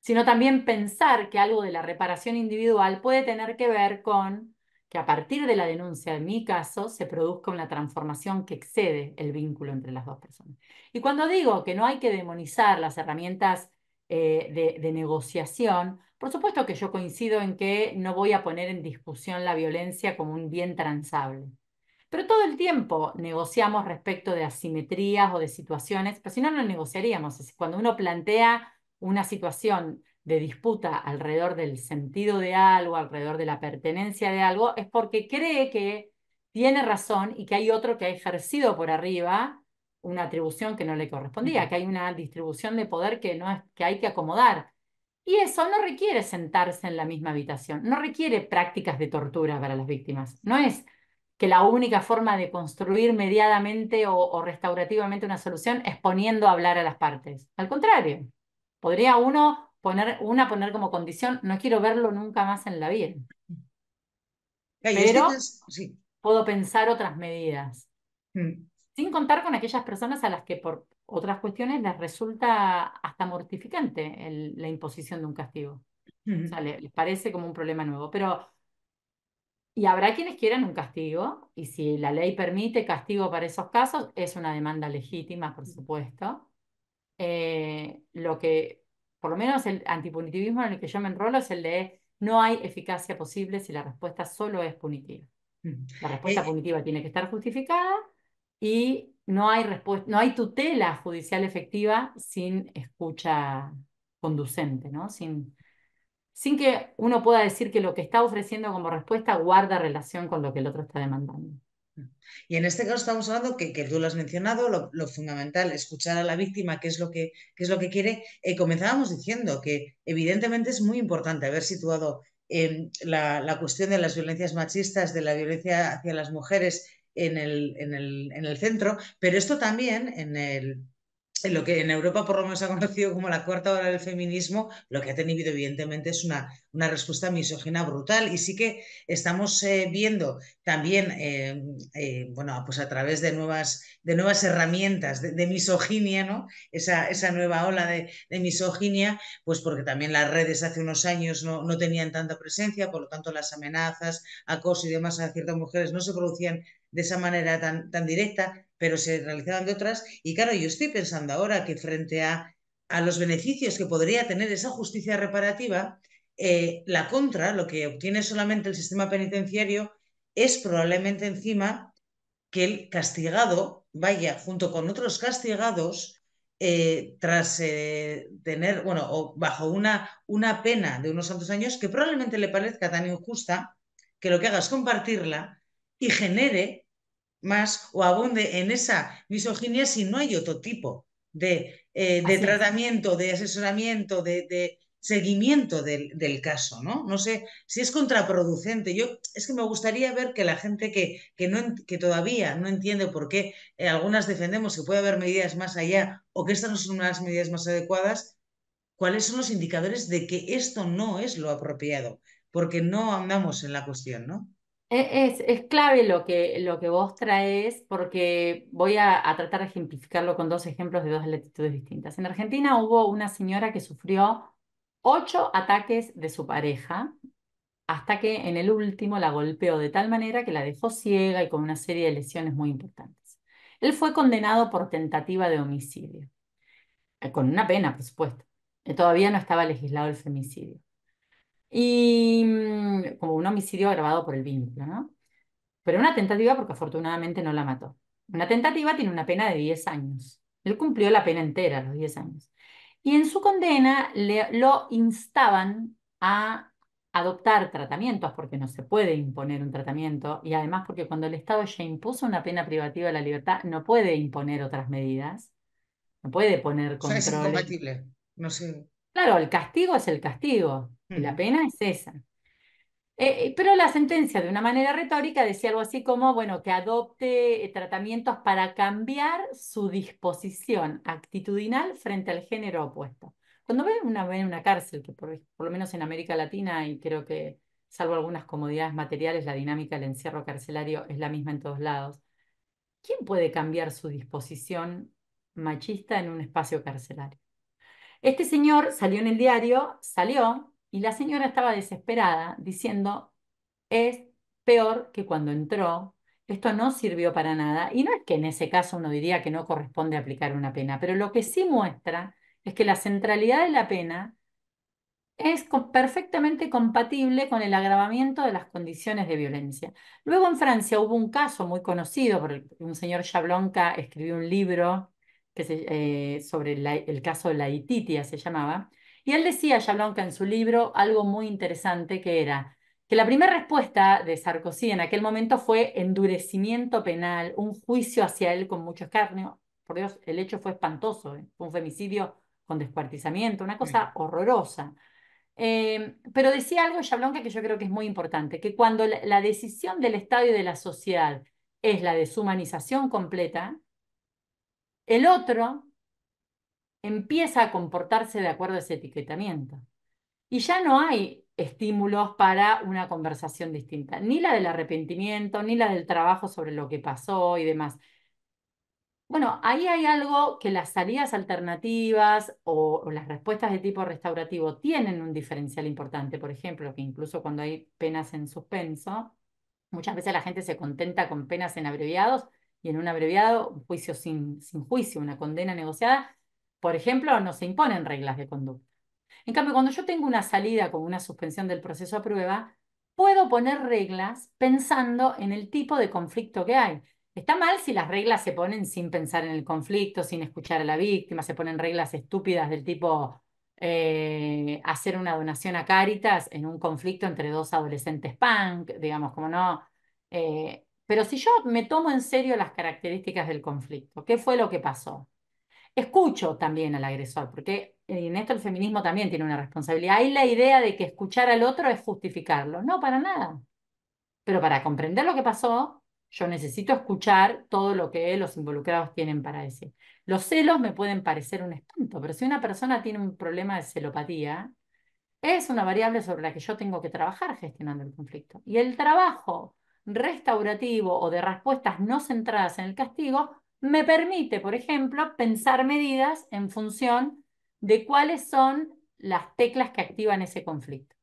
sino también pensar que algo de la reparación individual puede tener que ver con que a partir de la denuncia, en mi caso, se produzca una transformación que excede el vínculo entre las dos personas. Y cuando digo que no hay que demonizar las herramientas eh, de, negociación. Por supuesto que yo coincido en que no voy a poner en discusión la violencia como un bien transable. Pero todo el tiempo negociamos respecto de asimetrías o de situaciones, pero si no, no negociaríamos. cuando uno plantea una situación de disputa alrededor del sentido de algo, alrededor de la pertenencia de algo, es porque cree que tiene razón y que hay otro que ha ejercido por arriba una atribución que no le correspondía, que hay una distribución de poder que, no es, que hay que acomodar. Y eso no requiere sentarse en la misma habitación, no requiere prácticas de tortura para las víctimas. No es que la única forma de construir mediadamente o, restaurativamente una solución es poniendo a hablar a las partes. Al contrario, podría uno poner, una poner como condición, no quiero verlo nunca más en la vida. Pero puedo pensar otras medidas. Mm sin contar con aquellas personas a las que por otras cuestiones les resulta hasta mortificante la imposición de un castigo. O sea, les, parece como un problema nuevo, pero... Y habrá quienes quieran un castigo, y si la ley permite castigo para esos casos, es una demanda legítima, por supuesto. Eh, lo que, por lo menos el antipunitivismo en el que yo me enrolo es el de no hay eficacia posible si la respuesta solo es punitiva. La eh, respuesta punitiva tiene que estar justificada y no hay, no hay tutela judicial efectiva sin escucha conducente, ¿no? sin, sin que uno pueda decir que lo que está ofreciendo como respuesta guarda relación con lo que el otro está demandando. Y en este caso estamos hablando, que, que tú lo has mencionado, lo, fundamental, escuchar a la víctima, qué es lo que, es lo que quiere. Eh, comenzábamos diciendo que evidentemente es muy importante haber situado em, la, la, cuestión de las violencias machistas, de la violencia hacia las mujeres en el, en el, en el centro, pero esto también en el en lo que en Europa por lo menos se ha conocido como la cuarta hora del feminismo, lo que ha tenido evidentemente es una, una respuesta misógina brutal. Y sí que estamos eh, viendo también, eh, eh, bueno, pues a través de nuevas, de nuevas herramientas de, misoginia, ¿no? Esa, nueva ola de, misoginia, pues porque también las redes hace unos años no, no tenían tanta presencia, por lo tanto las amenazas, acoso y demás a ciertas mujeres no se producían de esa manera tan, directa, pero se realizaban de otras. Y claro, yo estoy pensando ahora que frente a, a los beneficios que podría tener esa justicia reparativa, eh, la contra, lo que obtiene solamente el sistema penitenciario, es probablemente encima que el castigado vaya junto con otros castigados eh, tras eh, tener, bueno, o bajo una, una pena de unos tantos años que probablemente le parezca tan injusta que lo que haga es compartirla y genere más o abunde en esa misoginia si no hay otro tipo de, tratamiento, de asesoramiento, de, seguimiento del, caso, ¿no? No sé si es contraproducente. Yo es que me gustaría ver que la gente que, todavía no entiende por qué eh, algunas defendemos que puede haber medidas más allá o que estas no son las medidas más adecuadas, cuáles son los indicadores de que esto no es lo apropiado, porque no andamos en la cuestión, ¿no? Es, clave lo que, lo que vos traes, porque voy a, a tratar de ejemplificarlo con dos ejemplos de dos latitudes distintas. En Argentina hubo una señora que sufrió ocho ataques de su pareja, hasta que en el último la golpeó de tal manera que la dejó ciega y con una serie de lesiones muy importantes. Él fue condenado por tentativa de homicidio, eh, con una pena, por supuesto. Eh, todavía no estaba legislado el femicidio. Y mm, como un homicidio agravado por el vínculo, ¿no? Pero una tentativa porque afortunadamente no la mató. Una tentativa tiene una pena de 10 años. Él cumplió la pena entera, los 10 años y en su condena le, lo instaban a adoptar tratamientos, porque no se puede imponer un tratamiento, y además porque cuando el Estado ya impuso una pena privativa de la libertad, no puede imponer otras medidas, no puede poner control. O es Claro, el castigo es el castigo, y la pena es esa. Eh, eh, pero la sentencia, de una manera retórica, decía algo así como, bueno, que adopte eh, tratamientos para cambiar su disposición actitudinal frente al género opuesto. Cuando ve una, una cárcel, que por lo menos en América Latina, y creo que salvo algunas comodidades materiales, la dinámica del encierro carcelario es la misma en todos lados. ¿Quién puede cambiar su disposición machista en un espacio carcelario? Este señor salió en el diario, salió, y la señora estaba desesperada diciendo, es peor que cuando entró, esto no sirvió para nada. Y no es que en ese caso uno diría que no corresponde aplicar una pena, pero lo que sí muestra es que la centralidad de la pena es perfectamente compatible con el agravamiento de las condiciones de violencia. Luego en Francia hubo un caso muy conocido, un señor Chablonca escribió un libro que eh, sobre el caso de la Ititia, se llamaba, y él decía, Yablonka, en su libro, algo muy interesante que era que la primera respuesta de Sarkozy en aquel momento fue endurecimiento penal, un juicio hacia él con mucho escarnio. Por Dios, el hecho fue espantoso, ¿eh? un femicidio con descuartizamiento, una cosa horrorosa. Eh, pero decía algo Yablonka que yo creo que es muy importante, que cuando la, la decisión del Estado y de la sociedad es la deshumanización completa, el otro empieza a comportarse de acuerdo a ese etiquetamiento. Y ya no hay estímulos para una conversación distinta, ni la del arrepentimiento, ni la del trabajo sobre lo que pasó y demás. Bueno, ahí hay algo que las salidas alternativas o, las respuestas de tipo restaurativo tienen un diferencial importante. Por ejemplo, que incluso cuando hay penas en suspenso, muchas veces la gente se contenta con penas en abreviados y en un abreviado, un juicio sin, sin juicio, una condena negociada, por ejemplo, no se imponen reglas de conducta. En cambio, cuando yo tengo una salida con una suspensión del proceso a prueba, puedo poner reglas pensando en el tipo de conflicto que hay. Está mal si las reglas se ponen sin pensar en el conflicto, sin escuchar a la víctima, se ponen reglas estúpidas del tipo eh, hacer una donación a Cáritas en un conflicto entre dos adolescentes punk, digamos, como no. Eh, pero si yo me tomo en serio las características del conflicto, ¿qué fue lo que pasó? Escucho también al agresor, porque en esto el feminismo también tiene una responsabilidad. Hay la idea de que escuchar al otro es justificarlo. No, para nada. Pero para comprender lo que pasó, yo necesito escuchar todo lo que los involucrados tienen para decir. Los celos me pueden parecer un espanto, pero si una persona tiene un problema de celopatía, es una variable sobre la que yo tengo que trabajar gestionando el conflicto. Y el trabajo restaurativo o de respuestas no centradas en el castigo me permite, por ejemplo, pensar medidas en función de cuáles son las teclas que activan ese conflicto.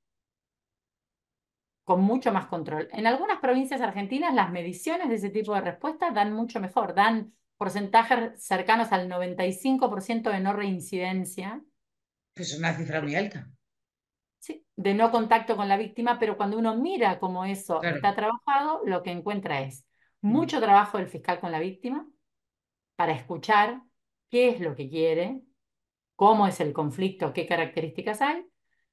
Con mucho más control. En algunas provincias argentinas las mediciones de ese tipo de respuestas dan mucho mejor, dan porcentajes cercanos al 95% de no reincidencia. Pues es una cifra muy alta. Sí, de no contacto con la víctima, pero cuando uno mira cómo eso está trabajado, lo que encuentra es mm. mucho trabajo del fiscal con la víctima, para escuchar qué es lo que quiere, cómo es el conflicto, qué características hay,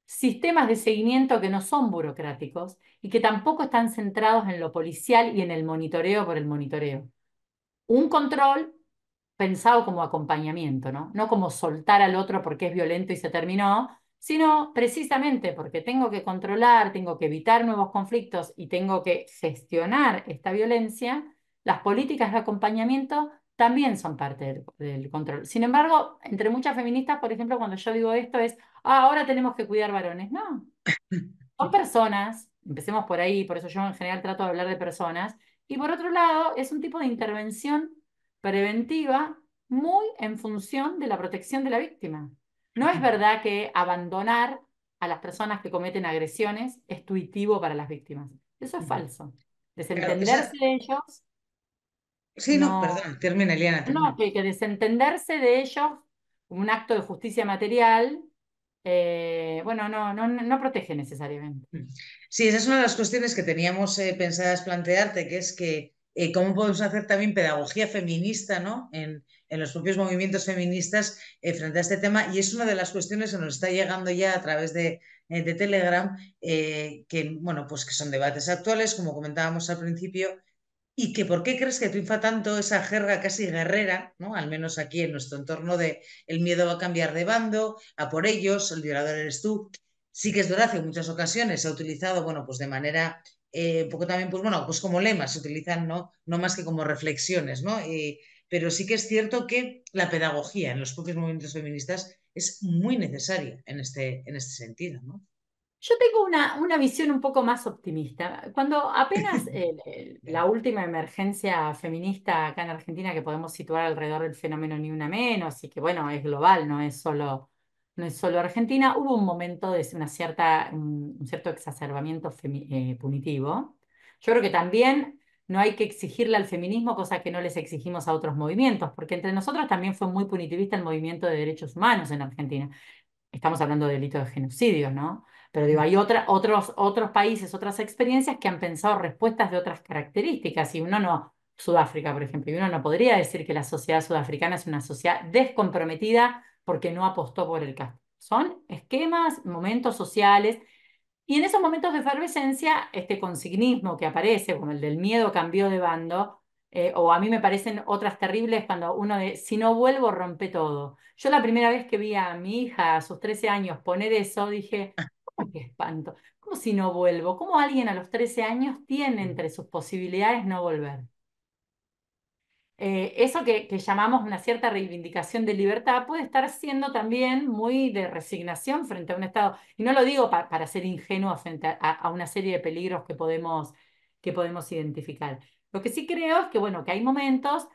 sistemas de seguimiento que no son burocráticos y que tampoco están centrados en lo policial y en el monitoreo por el monitoreo. Un control pensado como acompañamiento, ¿no? No como soltar al otro porque es violento y se terminó, sino precisamente porque tengo que controlar, tengo que evitar nuevos conflictos y tengo que gestionar esta violencia, las políticas de acompañamiento también son parte del, control. Sin embargo, entre muchas feministas, por ejemplo, cuando yo digo esto es, ah, ahora tenemos que cuidar varones. No, son personas, empecemos por ahí, por eso yo en general trato de hablar de personas. Y por otro lado, es un tipo de intervención preventiva muy en función de la protección de la víctima. No es verdad que abandonar a las personas que cometen agresiones es tuitivo para las víctimas. Eso es falso. Desentenderse de ellos Sí, no, perdón, termina Eliana. No, que, desentenderse de ellos como un acto de justicia material, eh, bueno, no, no, protege necesariamente. Mm. Sí, esa es una de las cuestiones que teníamos eh, pensadas plantearte, que es que eh, cómo podemos hacer también pedagogía feminista, ¿no? En, los propios movimientos feministas frente a este tema. Y es una de las cuestiones que nos está llegando ya a través de, de Telegram, que, bueno, pues que son debates actuales, como comentábamos al principio, ¿Y que por qué crees que triunfa tanto esa jerga casi guerrera, ¿no? al menos aquí en nuestro entorno de el miedo a cambiar de bando, a por ellos, el violador eres tú? Sí que es verdad en muchas ocasiones se ha utilizado, bueno, pues de manera eh, un poco también, pues bueno, pues como lemas se utilizan, ¿no? No más que como reflexiones, ¿no? Eh, pero sí que es cierto que la pedagogía en los propios movimientos feministas es muy necesaria en este, en este sentido, ¿no? Yo tengo una, una, visión un poco más optimista. Cuando apenas la última emergencia feminista acá en Argentina que podemos situar alrededor del fenómeno ni una menos, y que bueno, es global, no es solo, no es solo Argentina, hubo un momento de una cierta, un cierto exacerbamiento eh, punitivo. Yo creo que también no hay que exigirle al feminismo cosas que no les exigimos a otros movimientos, porque entre nosotros también fue muy punitivista el movimiento de derechos humanos en Argentina. Estamos hablando de delitos de genocidio, ¿no? Pero digo, hay otra, otros, otros países, otras experiencias que han pensado respuestas de otras características y uno no, Sudáfrica, por ejemplo, y uno no podría decir que la sociedad sudafricana es una sociedad descomprometida porque no apostó por el caso. Son esquemas, momentos sociales, y en esos momentos de efervescencia, este consignismo que aparece, como el del miedo cambió de bando, eh, o a mí me parecen otras terribles cuando uno de, si no vuelvo, rompe todo. Yo la primera vez que vi a mi hija a sus 13 años poner eso, dije, ¡Qué espanto? ¿Cómo si no vuelvo? ¿Cómo alguien a los 13 años tiene mm. entre sus posibilidades no volver? Eh, eso que, llamamos una cierta reivindicación de libertad puede estar siendo también muy de resignación frente a un Estado. Y no lo digo para ser ingenuo frente a, una serie de peligros que podemos, que podemos identificar. Lo que sí creo es que, bueno, que hay momentos,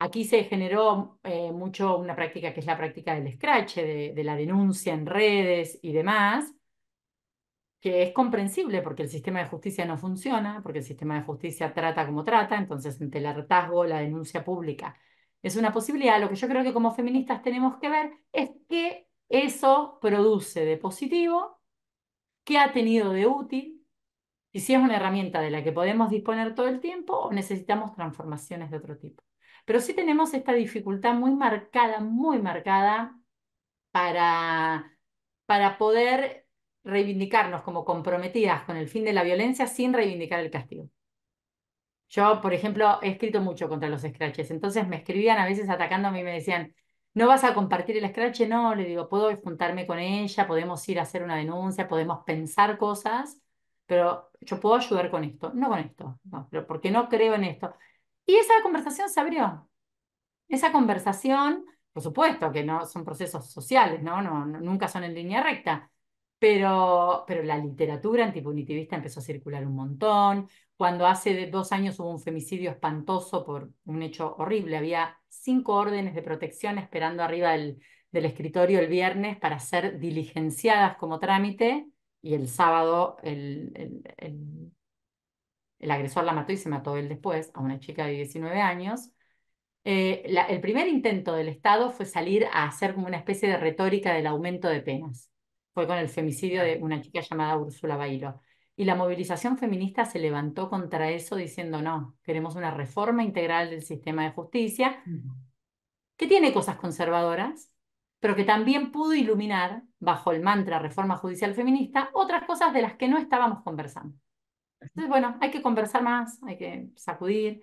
aquí se generó eh, mucho una práctica que es la práctica del escrache, de la denuncia en redes y demás, que es comprensible porque el sistema de justicia no funciona, porque el sistema de justicia trata como trata, entonces entre el hartazgo, la denuncia pública es una posibilidad. Lo que yo creo que como feministas tenemos que ver es que eso produce de positivo, que ha tenido de útil, y si es una herramienta de la que podemos disponer todo el tiempo o necesitamos transformaciones de otro tipo. Pero sí tenemos esta dificultad muy marcada, muy marcada para, para poder reivindicarnos como comprometidas con el fin de la violencia sin reivindicar el castigo. Yo, por ejemplo, he escrito mucho contra los scratches, entonces me escribían a veces atacándome y me decían, ¿no vas a compartir el scratch? No, le digo, puedo juntarme con ella, podemos ir a hacer una denuncia, podemos pensar cosas, pero yo puedo ayudar con esto, no con esto, no, pero porque no creo en esto. Y esa conversación se abrió. Esa conversación, por supuesto que no son procesos sociales, no, nunca son en línea recta, pero, la literatura antipunitivista empezó a circular un montón. Cuando hace dos años hubo un femicidio espantoso por un hecho horrible, había cinco órdenes de protección esperando arriba del, escritorio el viernes para ser diligenciadas como trámite y el sábado el, agresor la mató y se mató él después a una chica de 19 años. Eh, el primer intento del Estado fue salir a hacer como una especie de retórica del aumento de penas fue con el femicidio de una chica llamada Úrsula Bailo. Y la movilización feminista se levantó contra eso diciendo, no, queremos una reforma integral del sistema de justicia, que tiene cosas conservadoras, pero que también pudo iluminar, bajo el mantra reforma judicial feminista, otras cosas de las que no estábamos conversando. Entonces, bueno, hay que conversar más, hay que sacudir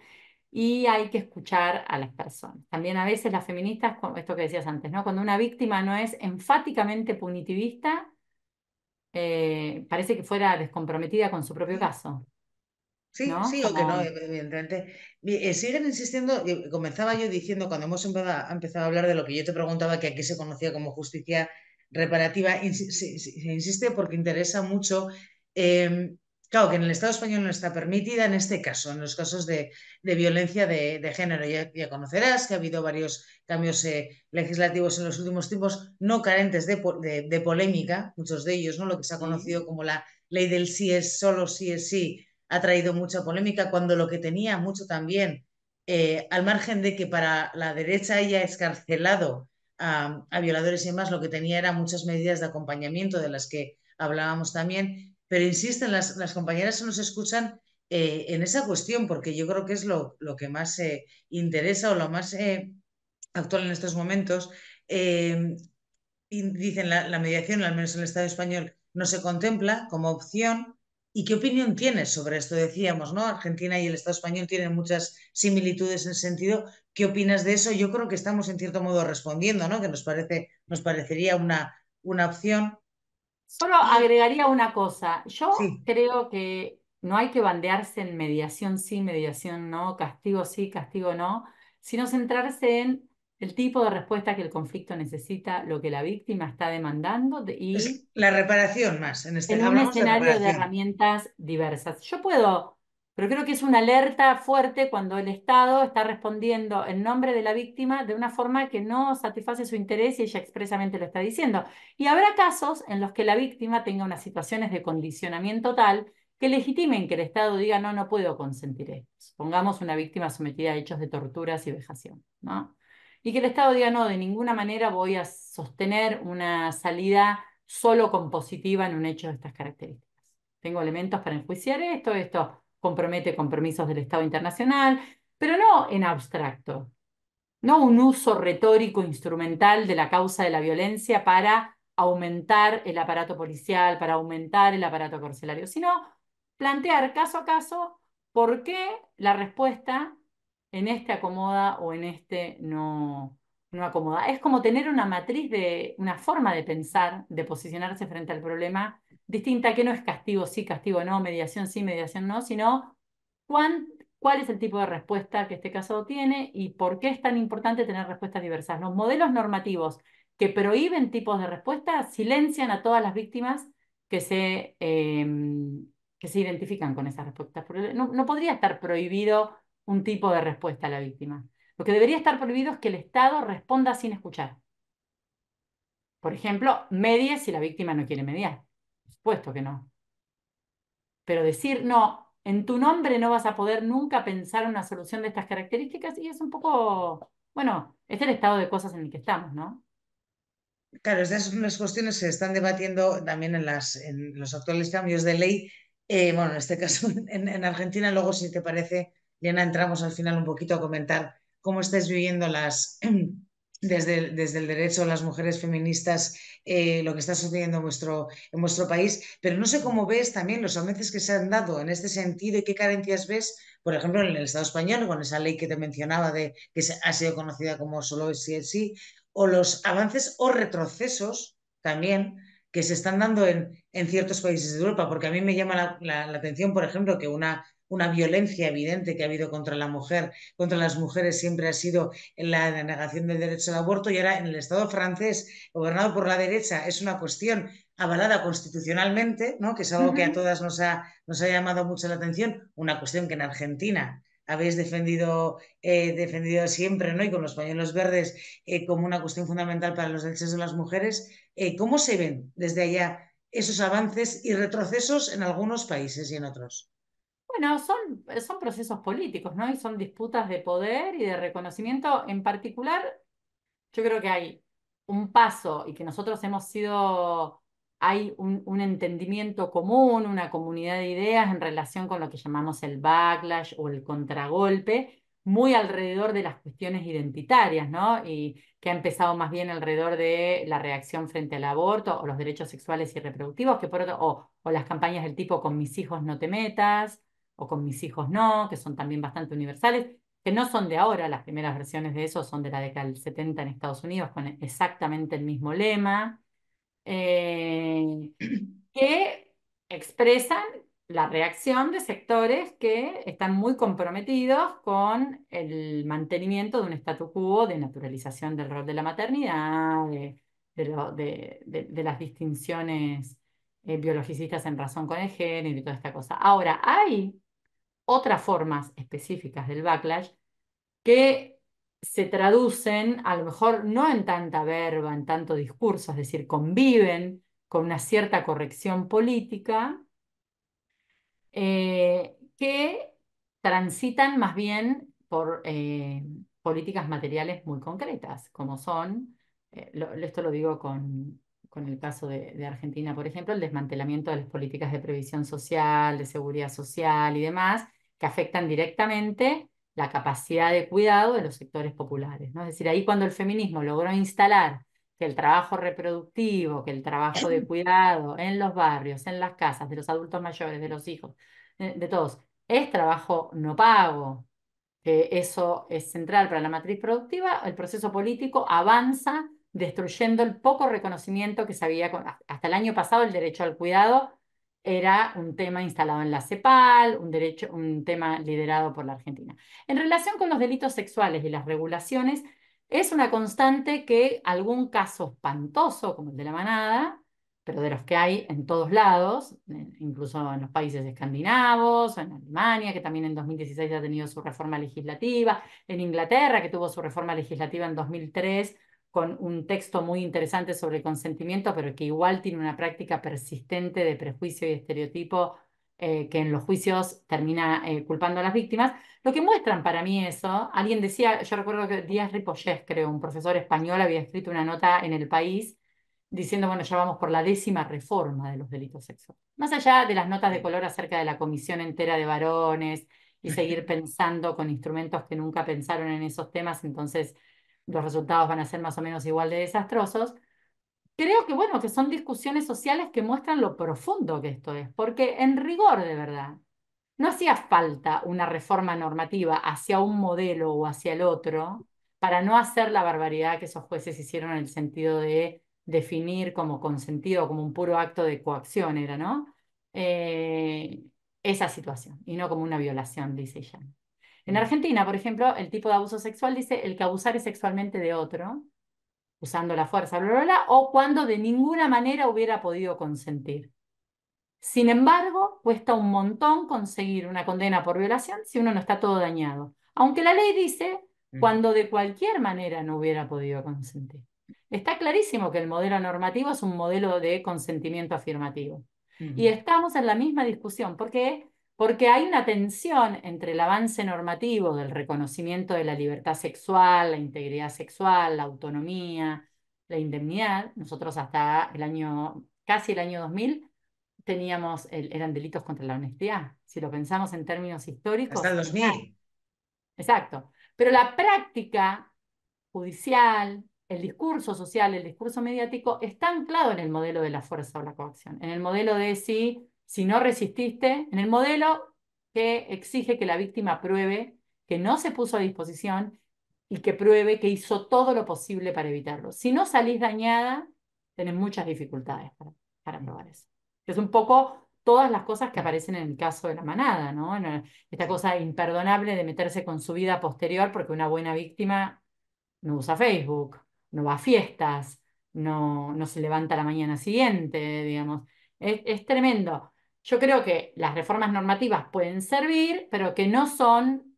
y hay que escuchar a las personas. También a veces las feministas, esto que decías antes, ¿no? cuando una víctima no es enfáticamente punitivista, eh, parece que fuera descomprometida con su propio caso. Sí, sí, o que no, evidentemente. Eh, siguen insistiendo, comenzaba yo diciendo cuando hemos empezado, a hablar de lo que yo te preguntaba, que aquí se conocía como justicia reparativa, se insiste porque interesa mucho em, Claro, que en el Estado español no está permitida en este caso, en los casos de, violencia de, género. Ya, conocerás que ha habido varios cambios eh, legislativos en los últimos tiempos, no carentes de, polémica, muchos de ellos, ¿no? Lo que se ha conocido como la ley del sí es solo sí es sí ha traído mucha polémica, cuando lo que tenía mucho también, eh, al margen de que para la derecha haya escarcelado a, a violadores y demás, lo que tenía era muchas medidas de acompañamiento de las que hablábamos también, pero insisten, las, las compañeras nos escuchan eh, en esa cuestión, porque yo creo que es lo, lo que más se eh, interesa o lo más eh, actual en estos momentos. Em, dicen la, la mediación, al menos en el Estado español, no se contempla como opción. ¿Y qué opinión tienes sobre esto? Decíamos, ¿no? Argentina y el Estado español tienen muchas similitudes en sentido. ¿Qué opinas de eso? Yo creo que estamos en cierto modo respondiendo, ¿no? Que nos parece, nos parecería una, una opción. Solo agregaría una cosa. Yo creo que no hay que bandearse en mediación sí, mediación no, castigo sí, castigo no, sino centrarse en el tipo de respuesta que el conflicto necesita, lo que la víctima está demandando y... la reparación más, en este en un escenario de herramientas diversas. Yo puedo pero creo que es una alerta fuerte cuando el Estado está respondiendo en nombre de la víctima de una forma que no satisface su interés y ella expresamente lo está diciendo. Y habrá casos en los que la víctima tenga unas situaciones de condicionamiento tal que legitimen que el Estado diga, no, no puedo consentir esto. Pongamos una víctima sometida a hechos de torturas y vejación, ¿no? Y que el Estado diga, no, de ninguna manera voy a sostener una salida solo compositiva en un hecho de estas características. Tengo elementos para enjuiciar esto, esto compromete compromisos del Estado internacional, pero no en abstracto, no un uso retórico instrumental de la causa de la violencia para aumentar el aparato policial, para aumentar el aparato carcelario, sino plantear caso a caso por qué la respuesta en este acomoda o en este no, no acomoda. Es como tener una matriz de una forma de pensar, de posicionarse frente al problema distinta, que no es castigo sí, castigo no, mediación sí, mediación no, sino cuál es el tipo de respuesta que este caso tiene y por qué es tan importante tener respuestas diversas. Los modelos normativos que prohíben tipos de respuesta silencian a todas las víctimas que se, em, que se identifican con esas respuestas. No, no podría estar prohibido un tipo de respuesta a la víctima. Lo que debería estar prohibido es que el Estado responda sin escuchar. Por ejemplo, medie si la víctima no quiere mediar supuesto que no. Pero decir, no, en tu nombre no vas a poder nunca pensar una solución de estas características y es un poco, bueno, es el estado de cosas en el que estamos, ¿no? Claro, estas son las cuestiones que se están debatiendo también en, las, en los actuales cambios de ley. Eh, bueno, en este caso en, Argentina, luego si te parece, Liana, entramos al final un poquito a comentar cómo estás viviendo las, desde, el derecho las mujeres feministas eh, lo que está sucediendo en nuestro en país, pero no sé cómo ves también los avances que se han dado en este sentido y qué carencias ves, por ejemplo, en el Estado español, con esa ley que te mencionaba de que ha sido conocida como solo si es sí, o los avances o retrocesos también que se están dando en, en ciertos países de Europa, porque a mí me llama la atención, por ejemplo, que una una violencia evidente que ha habido contra la mujer, contra las mujeres, siempre ha sido la negación del derecho al aborto y ahora en el Estado francés, gobernado por la derecha, es una cuestión avalada constitucionalmente, ¿no? que es algo que a todas nos ha, nos ha llamado mucho la atención, una cuestión que en Argentina habéis defendido, eh, defendido siempre, ¿no? Y con los pañuelos verdes eh, como una cuestión fundamental para los derechos de las mujeres. Eh, ¿Cómo se ven desde allá esos avances y retrocesos en algunos países y en otros? Bueno, son, son procesos políticos, ¿no? Y son disputas de poder y de reconocimiento. En particular, yo creo que hay un paso y que nosotros hemos sido, hay un, entendimiento común, una comunidad de ideas en relación con lo que llamamos el backlash o el contragolpe, muy alrededor de las cuestiones identitarias, ¿no? Y que ha empezado más bien alrededor de la reacción frente al aborto o los derechos sexuales y reproductivos, que por o las campañas del tipo con mis hijos no te metas, o con mis hijos no, que son también bastante universales, que no son de ahora, las primeras versiones de eso son de la década del 70 en Estados Unidos, con exactamente el mismo lema, eh, que expresan la reacción de sectores que están muy comprometidos con el mantenimiento de un statu quo de naturalización del rol de la maternidad, de, de, las distinciones biologistas eh, biologicistas en razón con el género y toda esta cosa. Ahora, hay otras formas específicas del backlash que se traducen a lo mejor no en tanta verba, en tanto discurso, es decir, conviven con una cierta corrección política, eh, que transitan más bien por eh, políticas materiales muy concretas, como son, eh, esto lo digo con, el caso de, Argentina, por ejemplo, el desmantelamiento de las políticas de previsión social, de seguridad social y demás, que afectan directamente la capacidad de cuidado de los sectores populares. ¿no? Es decir, ahí cuando el feminismo logró instalar que el trabajo reproductivo, que el trabajo de cuidado en los barrios, en las casas, de los adultos mayores, de los hijos, de, eh, de todos, es trabajo no pago, que eso es central para la matriz productiva, el proceso político avanza destruyendo el poco reconocimiento que se había, hasta el año pasado el derecho al cuidado era un tema instalado en la CEPAL, un, derecho, un tema liderado por la Argentina. En relación con los delitos sexuales y las regulaciones, es una constante que algún caso espantoso, como el de la manada, pero de los que hay en todos lados, eh, incluso en los países escandinavos, en Alemania, que también en 2016 ha tenido su reforma legislativa, en Inglaterra, que tuvo su reforma legislativa en 2003 con un texto muy interesante sobre el consentimiento, pero que igual tiene una práctica persistente de prejuicio y estereotipo eh, que en los juicios termina eh, culpando a las víctimas. Lo que muestran para mí eso, alguien decía, yo recuerdo que Díaz Ripollés, creo, un profesor español, había escrito una nota en El País diciendo, bueno, ya vamos por la décima reforma de los delitos sexuales. Más allá de las notas de color acerca de la comisión entera de varones y seguir pensando con instrumentos que nunca pensaron en esos temas, entonces los resultados van a ser más o menos igual de desastrosos. Creo que, bueno, que son discusiones sociales que muestran lo profundo que esto es, porque en rigor de verdad, no hacía falta una reforma normativa hacia un modelo o hacia el otro para no hacer la barbaridad que esos jueces hicieron en el sentido de definir como consentido, como un puro acto de coacción, era, ¿no? Eh, esa situación, y no como una violación, dice ella. En mm. Argentina, por ejemplo, el tipo de abuso sexual dice el que abusare sexualmente de otro, usando la fuerza, bla, o cuando de ninguna manera hubiera podido consentir. Sin embargo, cuesta un montón conseguir una condena por violación si uno no está todo dañado. Aunque la ley dice mm. cuando de cualquier manera no hubiera podido consentir. Está clarísimo que el modelo normativo es un modelo de consentimiento afirmativo. Mm. Y estamos en la misma discusión, porque porque hay una tensión entre el avance normativo del reconocimiento de la libertad sexual, la integridad sexual, la autonomía, la indemnidad. Nosotros hasta el año, casi el año 2000, teníamos, eran delitos contra la honestidad, si lo pensamos en términos históricos. Hasta 2000. Exacto. Pero la práctica judicial, el discurso social, el discurso mediático, está anclado en el modelo de la fuerza o la coacción, en el modelo de si si no resististe, en el modelo que exige que la víctima pruebe que no se puso a disposición y que pruebe que hizo todo lo posible para evitarlo. Si no salís dañada, tenés muchas dificultades para, para mm. probar eso. Es un poco todas las cosas que aparecen en el caso de la manada, ¿no? Esta cosa imperdonable de meterse con su vida posterior porque una buena víctima no usa Facebook, no va a fiestas, no, se levanta la mañana siguiente, digamos. Es, es tremendo. Yo creo que las reformas normativas pueden servir, pero que no son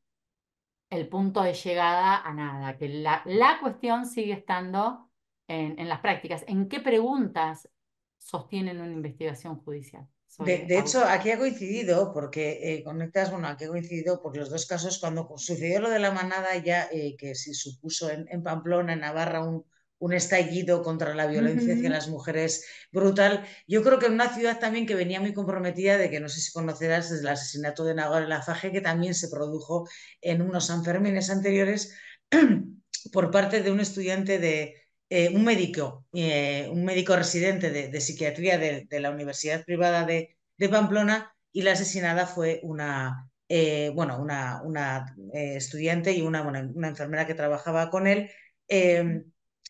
el punto de llegada a nada, que la, la cuestión sigue estando en, las prácticas. ¿En qué preguntas sostienen una investigación judicial? De, hecho, aquí ha coincidido, porque eh, conectas, bueno, aquí ha coincidido porque los dos casos, cuando sucedió lo de la manada, ya eh, que se supuso en, en Pamplona, en Navarra, un, un estallido contra la violencia hacia las mujeres brutal. Yo creo que en una ciudad también que venía muy comprometida, de que no sé si conocerás desde el asesinato de Nagore Lafaje, que también se produjo en unos Sanfermines anteriores por parte de un estudiante de, eh, un médico, eh, un médico residente de, psiquiatría de, la Universidad Privada de, Pamplona, y la asesinada fue una, eh, bueno, una, una estudiante y una, una enfermera que trabajaba con él. Em,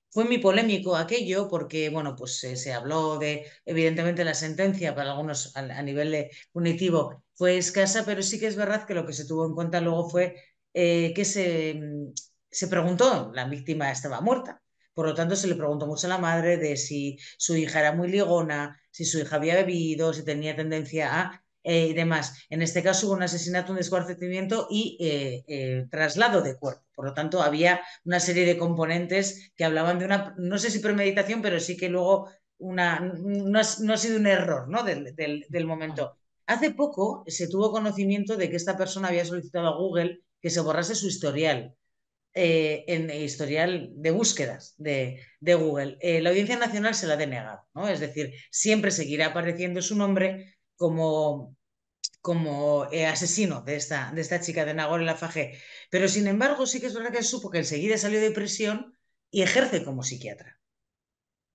fue muy polémico aquello porque, bueno, pues se habló de, evidentemente la sentencia para algunos a, nivel punitivo fue escasa, pero sí que es verdad que lo que se tuvo en cuenta luego fue eh, que se, mm, se preguntó, la víctima estaba muerta, por lo tanto, se le preguntó mucho a la madre de si su hija era muy ligona, si su hija había bebido, si tenía tendencia a... Eh, y demás. En este caso hubo un asesinato, un descuartecimiento y eh, eh, traslado de cuerpo. Por lo tanto, había una serie de componentes que hablaban de una, no sé si premeditación, pero sí que luego una, no, ha sido un error ¿no? del, momento. Hace poco se tuvo conocimiento de que esta persona había solicitado a Google que se borrase su historial. en historial de búsquedas de, Google. la Audiencia Nacional se la ha denegado, ¿no? Es decir, siempre seguirá apareciendo su nombre como, como eh, asesino de esta, de esta chica de Nagore Pero sin embargo, sí que es verdad que supo que enseguida salió de prisión y ejerce como psiquiatra.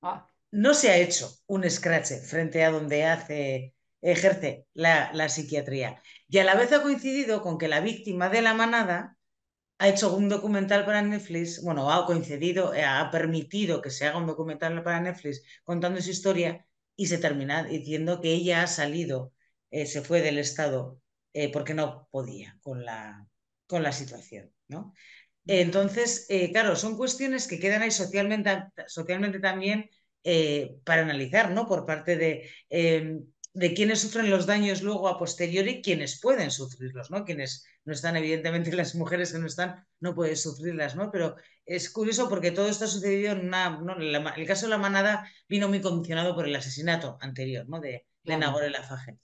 Ah. No se ha hecho un scratch frente a donde hace, ejerce la, la psiquiatría. Y a la vez ha coincidido con que la víctima de la manada ha hecho un documental para Netflix, bueno, ha coincidido, eh, ha permitido que se haga un documental para Netflix contando su historia y se termina diciendo que ella ha salido eh, se fue del Estado eh, porque no podía con la, con la situación. ¿no? Entonces, eh, claro, son cuestiones que quedan ahí socialmente, socialmente también para analizar, ¿no? Por parte de, de quienes sufren los daños luego a posteriori, quienes pueden sufrirlos, ¿no? Quienes no están, evidentemente, las mujeres que no están, no pueden sufrirlas, ¿no? Pero es curioso porque todo esto ha sucedido en una. el caso de la manada vino muy condicionado por el asesinato anterior, ¿no? De, Lena Nagore Lafage.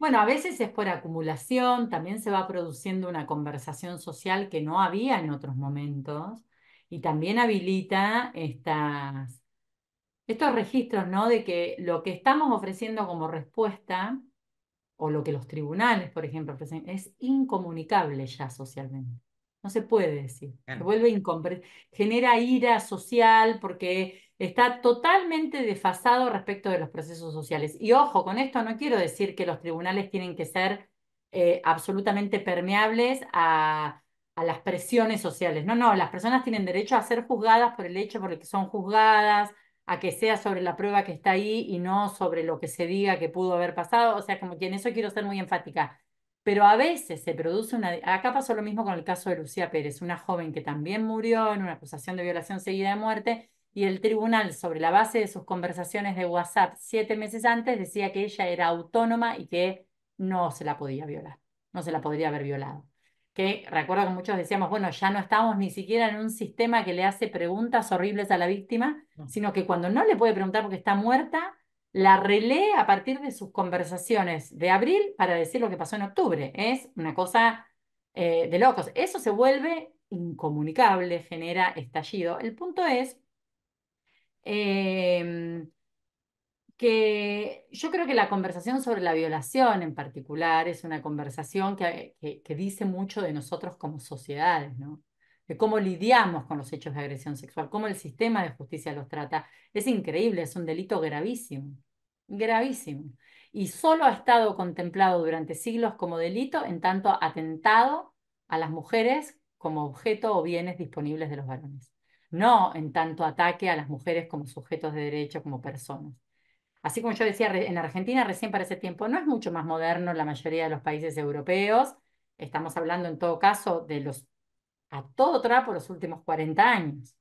Bueno, a veces es por acumulación, también se va produciendo una conversación social que no había en otros momentos y también habilita estas, estos registros, ¿no? De que lo que estamos ofreciendo como respuesta o lo que los tribunales, por ejemplo, ofrecen, es incomunicable ya socialmente. No se puede decir. Se vuelve genera ira social porque está totalmente desfasado respecto de los procesos sociales. Y ojo, con esto no quiero decir que los tribunales tienen que ser eh, absolutamente permeables a, a, las presiones sociales. No, no, las personas tienen derecho a ser juzgadas por el hecho por el que son juzgadas, a que sea sobre la prueba que está ahí y no sobre lo que se diga que pudo haber pasado. O sea, como que en eso quiero ser muy enfática. Pero a veces se produce una... Acá pasó lo mismo con el caso de Lucía Pérez, una joven que también murió en una acusación de violación seguida de muerte y el tribunal, sobre la base de sus conversaciones de WhatsApp siete meses antes, decía que ella era autónoma y que no se la podía violar, no se la podría haber violado. Que recuerdo que muchos decíamos, bueno, ya no estamos ni siquiera en un sistema que le hace preguntas horribles a la víctima, mm. sino que cuando no le puede preguntar porque está muerta, la relee a partir de sus conversaciones de abril para decir lo que pasó en octubre. Es una cosa eh, de locos. Eso se vuelve incomunicable, genera estallido. El punto es Em, que yo creo que la conversación sobre la violación en particular es una conversación que, que, dice mucho de nosotros como sociedades, ¿no? de cómo lidiamos con los hechos de agresión sexual, cómo el sistema de justicia los trata. Es increíble, es un delito gravísimo, gravísimo. Y solo ha estado contemplado durante siglos como delito en tanto atentado a las mujeres como objeto o bienes disponibles de los varones no en tanto ataque a las mujeres como sujetos de derecho, como personas. Así como yo decía, en Argentina recién para ese tiempo no es mucho más moderno la mayoría de los países europeos, estamos hablando en todo caso de los, a todo trapo, los últimos 40 años,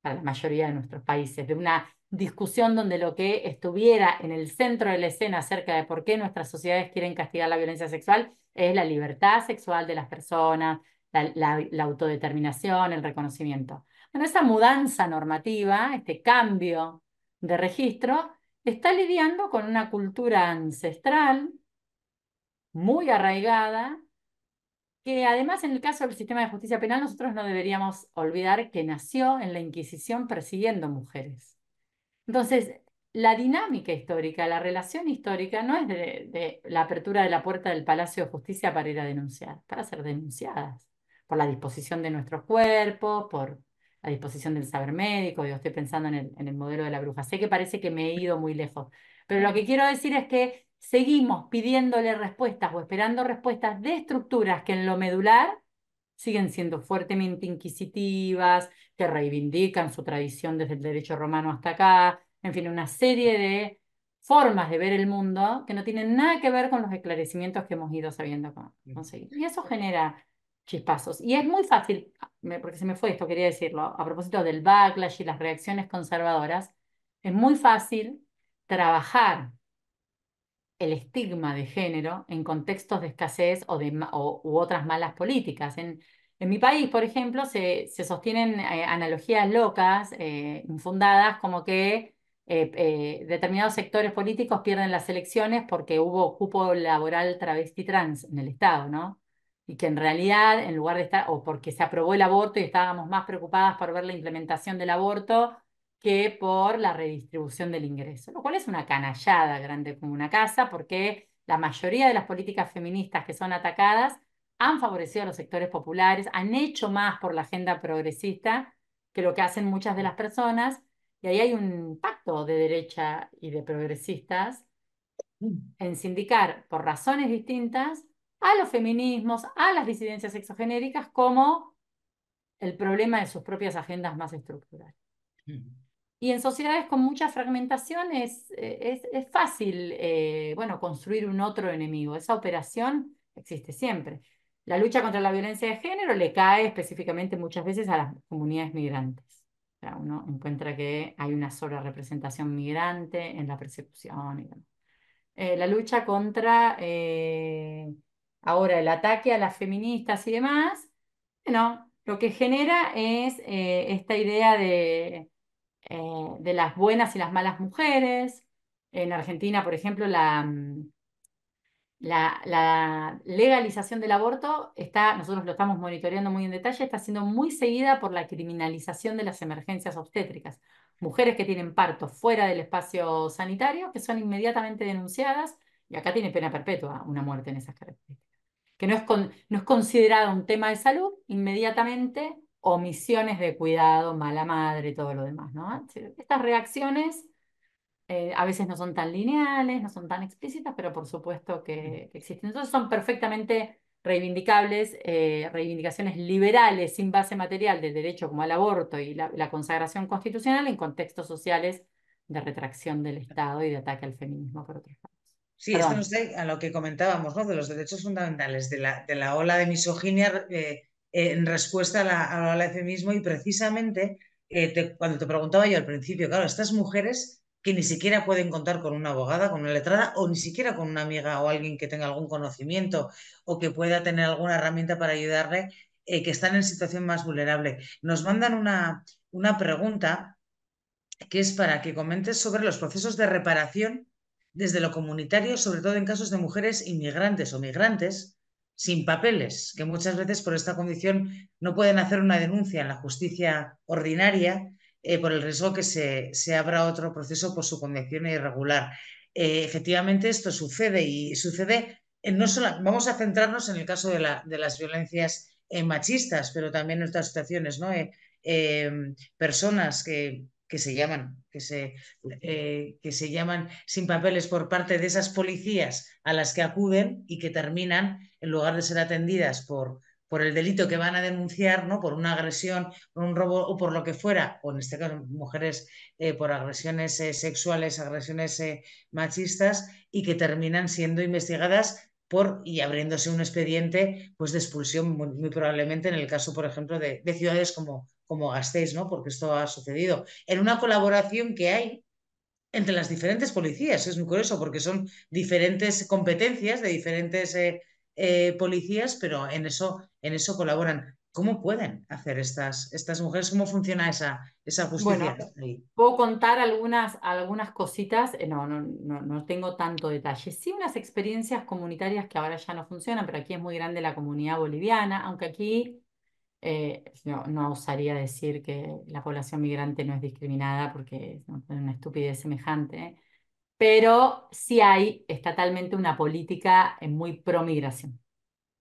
para la mayoría de nuestros países, de una discusión donde lo que estuviera en el centro de la escena acerca de por qué nuestras sociedades quieren castigar la violencia sexual es la libertad sexual de las personas, la, autodeterminación, el reconocimiento. Bueno, esa mudanza normativa, este cambio de registro, está lidiando con una cultura ancestral muy arraigada, que además en el caso del sistema de justicia penal nosotros no deberíamos olvidar que nació en la Inquisición persiguiendo mujeres. Entonces, la dinámica histórica, la relación histórica no es de la apertura de la puerta del Palacio de Justicia para ir a denunciar, para ser denunciadas por la disposición de nuestros cuerpos, por la disposición del saber médico, yo estoy pensando en el, en el modelo de la bruja. Sé que parece que me he ido muy lejos, pero lo que quiero decir es que seguimos pidiéndole respuestas o esperando respuestas de estructuras que en lo medular siguen siendo fuertemente inquisitivas, que reivindican su tradición desde el derecho romano hasta acá, en fin, una serie de formas de ver el mundo que no tienen nada que ver con los esclarecimientos que hemos ido sabiendo conseguir. Y eso genera chispazos. Y es muy fácil, porque se me fue esto, quería decirlo, a propósito del backlash y las reacciones conservadoras, es muy fácil trabajar el estigma de género en contextos de escasez o u otras malas políticas. En, mi país, por ejemplo, se, sostienen eh, analogías locas, eh, infundadas, como que eh, determinados sectores políticos pierden las elecciones porque hubo cupo laboral travesti trans en el Estado, ¿no? y que en realidad, en lugar de estar, o porque se aprobó el aborto y estábamos más preocupadas por ver la implementación del aborto que por la redistribución del ingreso, lo cual es una canallada grande como una casa, porque la mayoría de las políticas feministas que son atacadas han favorecido a los sectores populares, han hecho más por la agenda progresista que lo que hacen muchas de las personas, y ahí hay un pacto de derecha y de progresistas mm. en sindicar por razones distintas a los feminismos, a las disidencias sexogenéricas como el problema de sus propias agendas más estructurales. Y en sociedades con mucha fragmentación es, eh, es, es fácil eh, bueno, construir un otro enemigo. Esa operación existe siempre. La lucha contra la violencia de género le cae específicamente muchas veces a las comunidades migrantes. uno encuentra que hay una sola representación migrante en la persecución. Eh, la lucha contra Ahora, el ataque a las feministas y demás, bueno, lo que genera es eh, esta idea de, eh, de, las buenas y las malas mujeres. En Argentina, por ejemplo, la, mm, la, la, legalización del aborto está, nosotros lo estamos monitoreando muy en detalle, está siendo muy seguida por la criminalización de las emergencias obstétricas. Mujeres que tienen partos fuera del espacio sanitario, que son inmediatamente denunciadas, y acá tiene pena perpetua una muerte en esas características no es, considerado un tema de salud, inmediatamente omisiones de cuidado, mala madre, todo lo demás, Estas reacciones eh, a veces no son tan lineales, no son tan explícitas, pero por supuesto que, existen. Entonces son perfectamente reivindicables, eh, reivindicaciones liberales sin base material del derecho como al aborto y la, consagración constitucional en contextos sociales de retracción del Estado y de ataque al feminismo, por otro lado. Sí, esto nos da a lo que comentábamos, ¿no? De los derechos fundamentales, de la, de la ola de misoginia eh, en respuesta a la, ola de feminismo y precisamente eh, cuando te preguntaba yo al principio, claro, estas mujeres que ni siquiera pueden contar con una abogada, con una letrada, o ni siquiera con una amiga o alguien que tenga algún conocimiento o que pueda tener alguna herramienta para ayudarle, eh, que están en situación más vulnerable. Nos mandan una, una pregunta que es para que comentes sobre los procesos de reparación desde lo comunitario, sobre todo en casos de mujeres inmigrantes o migrantes sin papeles, que muchas veces por esta condición no pueden hacer una denuncia en la justicia ordinaria eh, por el riesgo que se, abra otro proceso por su condición irregular. Eh, efectivamente, esto sucede y sucede no solo, vamos a centrarnos en el caso de, las violencias eh, machistas, pero también en otras situaciones, ¿no? personas que que se llaman, que se, eh, que se llaman sin papeles por parte de esas policías a las que acuden y que terminan, en lugar de ser atendidas por, por el delito que van a denunciar, ¿no? por una agresión, por un robo o por lo que fuera, o en este caso mujeres eh, por agresiones eh, sexuales, agresiones machistas, y que terminan siendo investigadas por, y abriéndose un expediente pues, de expulsión, muy, probablemente en el caso, por ejemplo, de, de ciudades como, como gastéis, ¿no? Porque esto ha sucedido, en una colaboración que hay entre las diferentes policías. Es muy curioso porque son diferentes competencias de diferentes eh, eh, policías, pero en eso, en eso colaboran. ¿Cómo pueden hacer estas, estas mujeres? ¿Cómo funciona esa, esa justicia? puedo contar algunas, algunas cositas, eh, no, no, no, no, tengo tanto detalle. Sí, unas experiencias comunitarias que ahora ya no funcionan, pero aquí es muy grande la comunidad boliviana, aunque aquí eh, no, no, osaría decir que la población migrante no es discriminada porque es una estupidez semejante, pero sí hay estatalmente una política eh, muy promigración.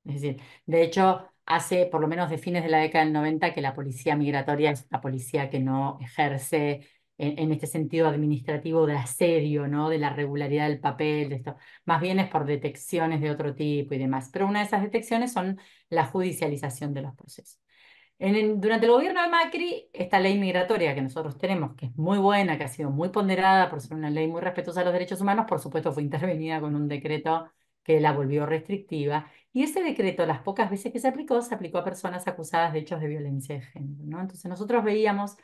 Es decir, de hecho, hace por lo menos de fines de la década del 90 que la policía migratoria es la policía que no ejerce en, este sentido administrativo de asedio, ¿no? de la regularidad del papel, de esto. Más bien es por detecciones de otro tipo y demás. Pero una de esas detecciones son la judicialización de los procesos durante el gobierno de Macri, esta ley migratoria que nosotros tenemos, que es muy buena, que ha sido muy ponderada por ser una ley muy respetuosa a los derechos humanos, por supuesto fue intervenida con un decreto que la volvió restrictiva. Y ese decreto, las pocas veces que se aplicó, se aplicó a personas acusadas de hechos de violencia de género, Entonces nosotros veíamos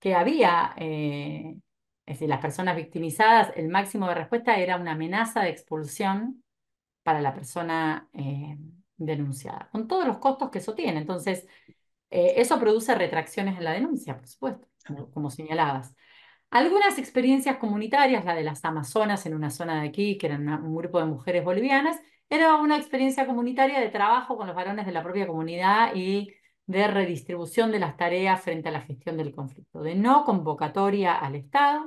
que había, eh, es decir, las personas victimizadas, el máximo de respuesta era una amenaza de expulsión para la persona eh, denunciada, con todos los costos que eso tiene. Entonces, eh, eso produce retracciones en la denuncia, por supuesto, como, señalabas. Algunas experiencias comunitarias, la de las Amazonas en una zona de aquí, que eran un grupo de mujeres bolivianas, era una experiencia comunitaria de trabajo con los varones de la propia comunidad y de redistribución de las tareas frente a la gestión del conflicto, de no convocatoria al Estado,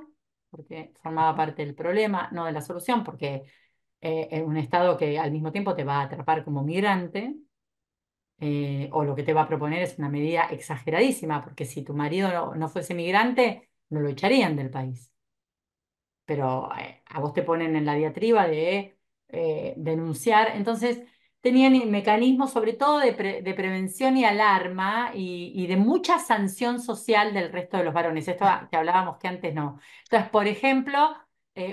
porque formaba parte del problema, no de la solución, porque eh, es un Estado que al mismo tiempo te va a atrapar como migrante, eh, o lo que te va a proponer es una medida exageradísima, porque si tu marido no, fuese migrante, no lo echarían del país. Pero eh, a vos te ponen en la diatriba de eh, denunciar. Entonces, tenían mecanismos sobre todo de, prevención y alarma y, y, de mucha sanción social del resto de los varones. Esto que hablábamos que antes no. Entonces, por ejemplo,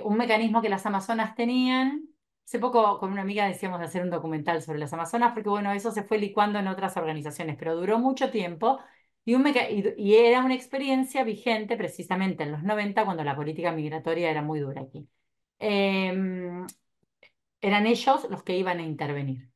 un mecanismo que las amazonas tenían Hace poco con una amiga decíamos de hacer un documental sobre las Amazonas, porque bueno, eso se fue licuando en otras organizaciones, pero duró mucho tiempo y, era una experiencia vigente precisamente en los 90, cuando la política migratoria era muy dura aquí. Em, eran ellos los que iban a intervenir.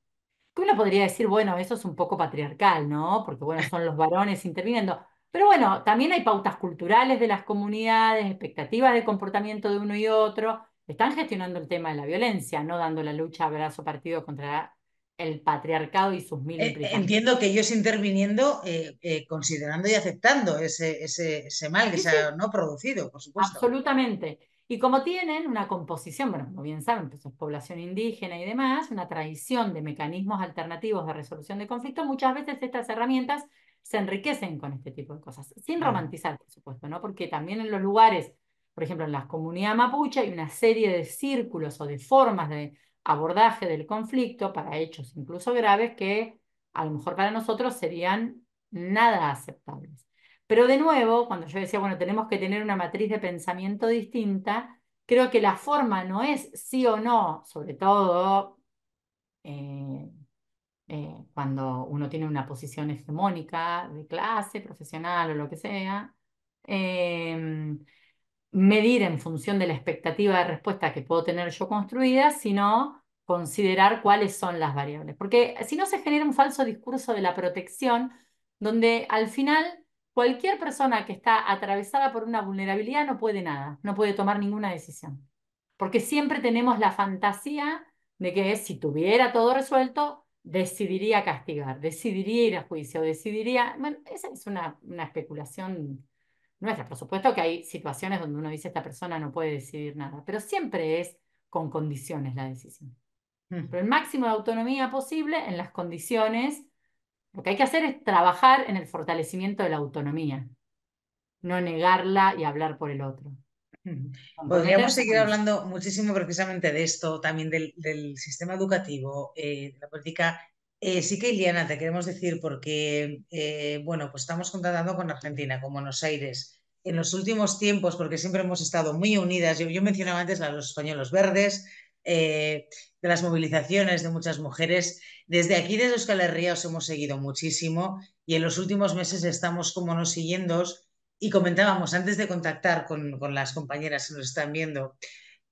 uno podría decir, bueno, eso es un poco patriarcal, ¿no? Porque bueno, son los varones interviniendo. Pero bueno, también hay pautas culturales de las comunidades, expectativas de comportamiento de uno y otro están gestionando el tema de la violencia, no dando la lucha a brazo partido contra el patriarcado y sus mil eh, Entiendo que ellos interviniendo, eh, eh, considerando y aceptando ese, ese, ese mal que se ha ¿no? producido, por supuesto. Absolutamente. Y como tienen una composición, bueno, como bien saben, pues es población indígena y demás, una tradición de mecanismos alternativos de resolución de conflictos, muchas veces estas herramientas se enriquecen con este tipo de cosas, sin romantizar, por supuesto, ¿no? Porque también en los lugares por ejemplo, en la comunidad mapuche hay una serie de círculos o de formas de abordaje del conflicto para hechos incluso graves que a lo mejor para nosotros serían nada aceptables. Pero de nuevo, cuando yo decía, bueno, tenemos que tener una matriz de pensamiento distinta, creo que la forma no es sí o no, sobre todo eh, eh, cuando uno tiene una posición hegemónica de clase, profesional o lo que sea, eh, medir en función de la expectativa de respuesta que puedo tener yo construida, sino considerar cuáles son las variables. Porque eh, si no se genera un falso discurso de la protección, donde al final cualquier persona que está atravesada por una vulnerabilidad no puede nada, no puede tomar ninguna decisión. Porque siempre tenemos la fantasía de que si tuviera todo resuelto, decidiría castigar, decidiría ir a juicio, decidiría... Bueno, esa es una, una especulación nuestra. Por supuesto que hay situaciones donde uno dice esta persona no puede decidir nada, pero siempre es con condiciones la decisión. Mm. Pero el máximo de autonomía posible en las condiciones, lo que hay que hacer es trabajar en el fortalecimiento de la autonomía, no negarla y hablar por el otro. Mm. Podríamos seguir hablando muchísimo precisamente de esto, también del, del sistema educativo, eh, de la política eh, sí que, Iliana, te queremos decir porque, eh, bueno, pues estamos contactando con Argentina, con Buenos Aires. En los últimos tiempos, porque siempre hemos estado muy unidas, yo, yo mencionaba antes a los españoles verdes, eh, de las movilizaciones de muchas mujeres. Desde aquí, desde Euskal Herria, os hemos seguido muchísimo y en los últimos meses estamos como nos siguiendo y comentábamos antes de contactar con, con las compañeras que nos están viendo,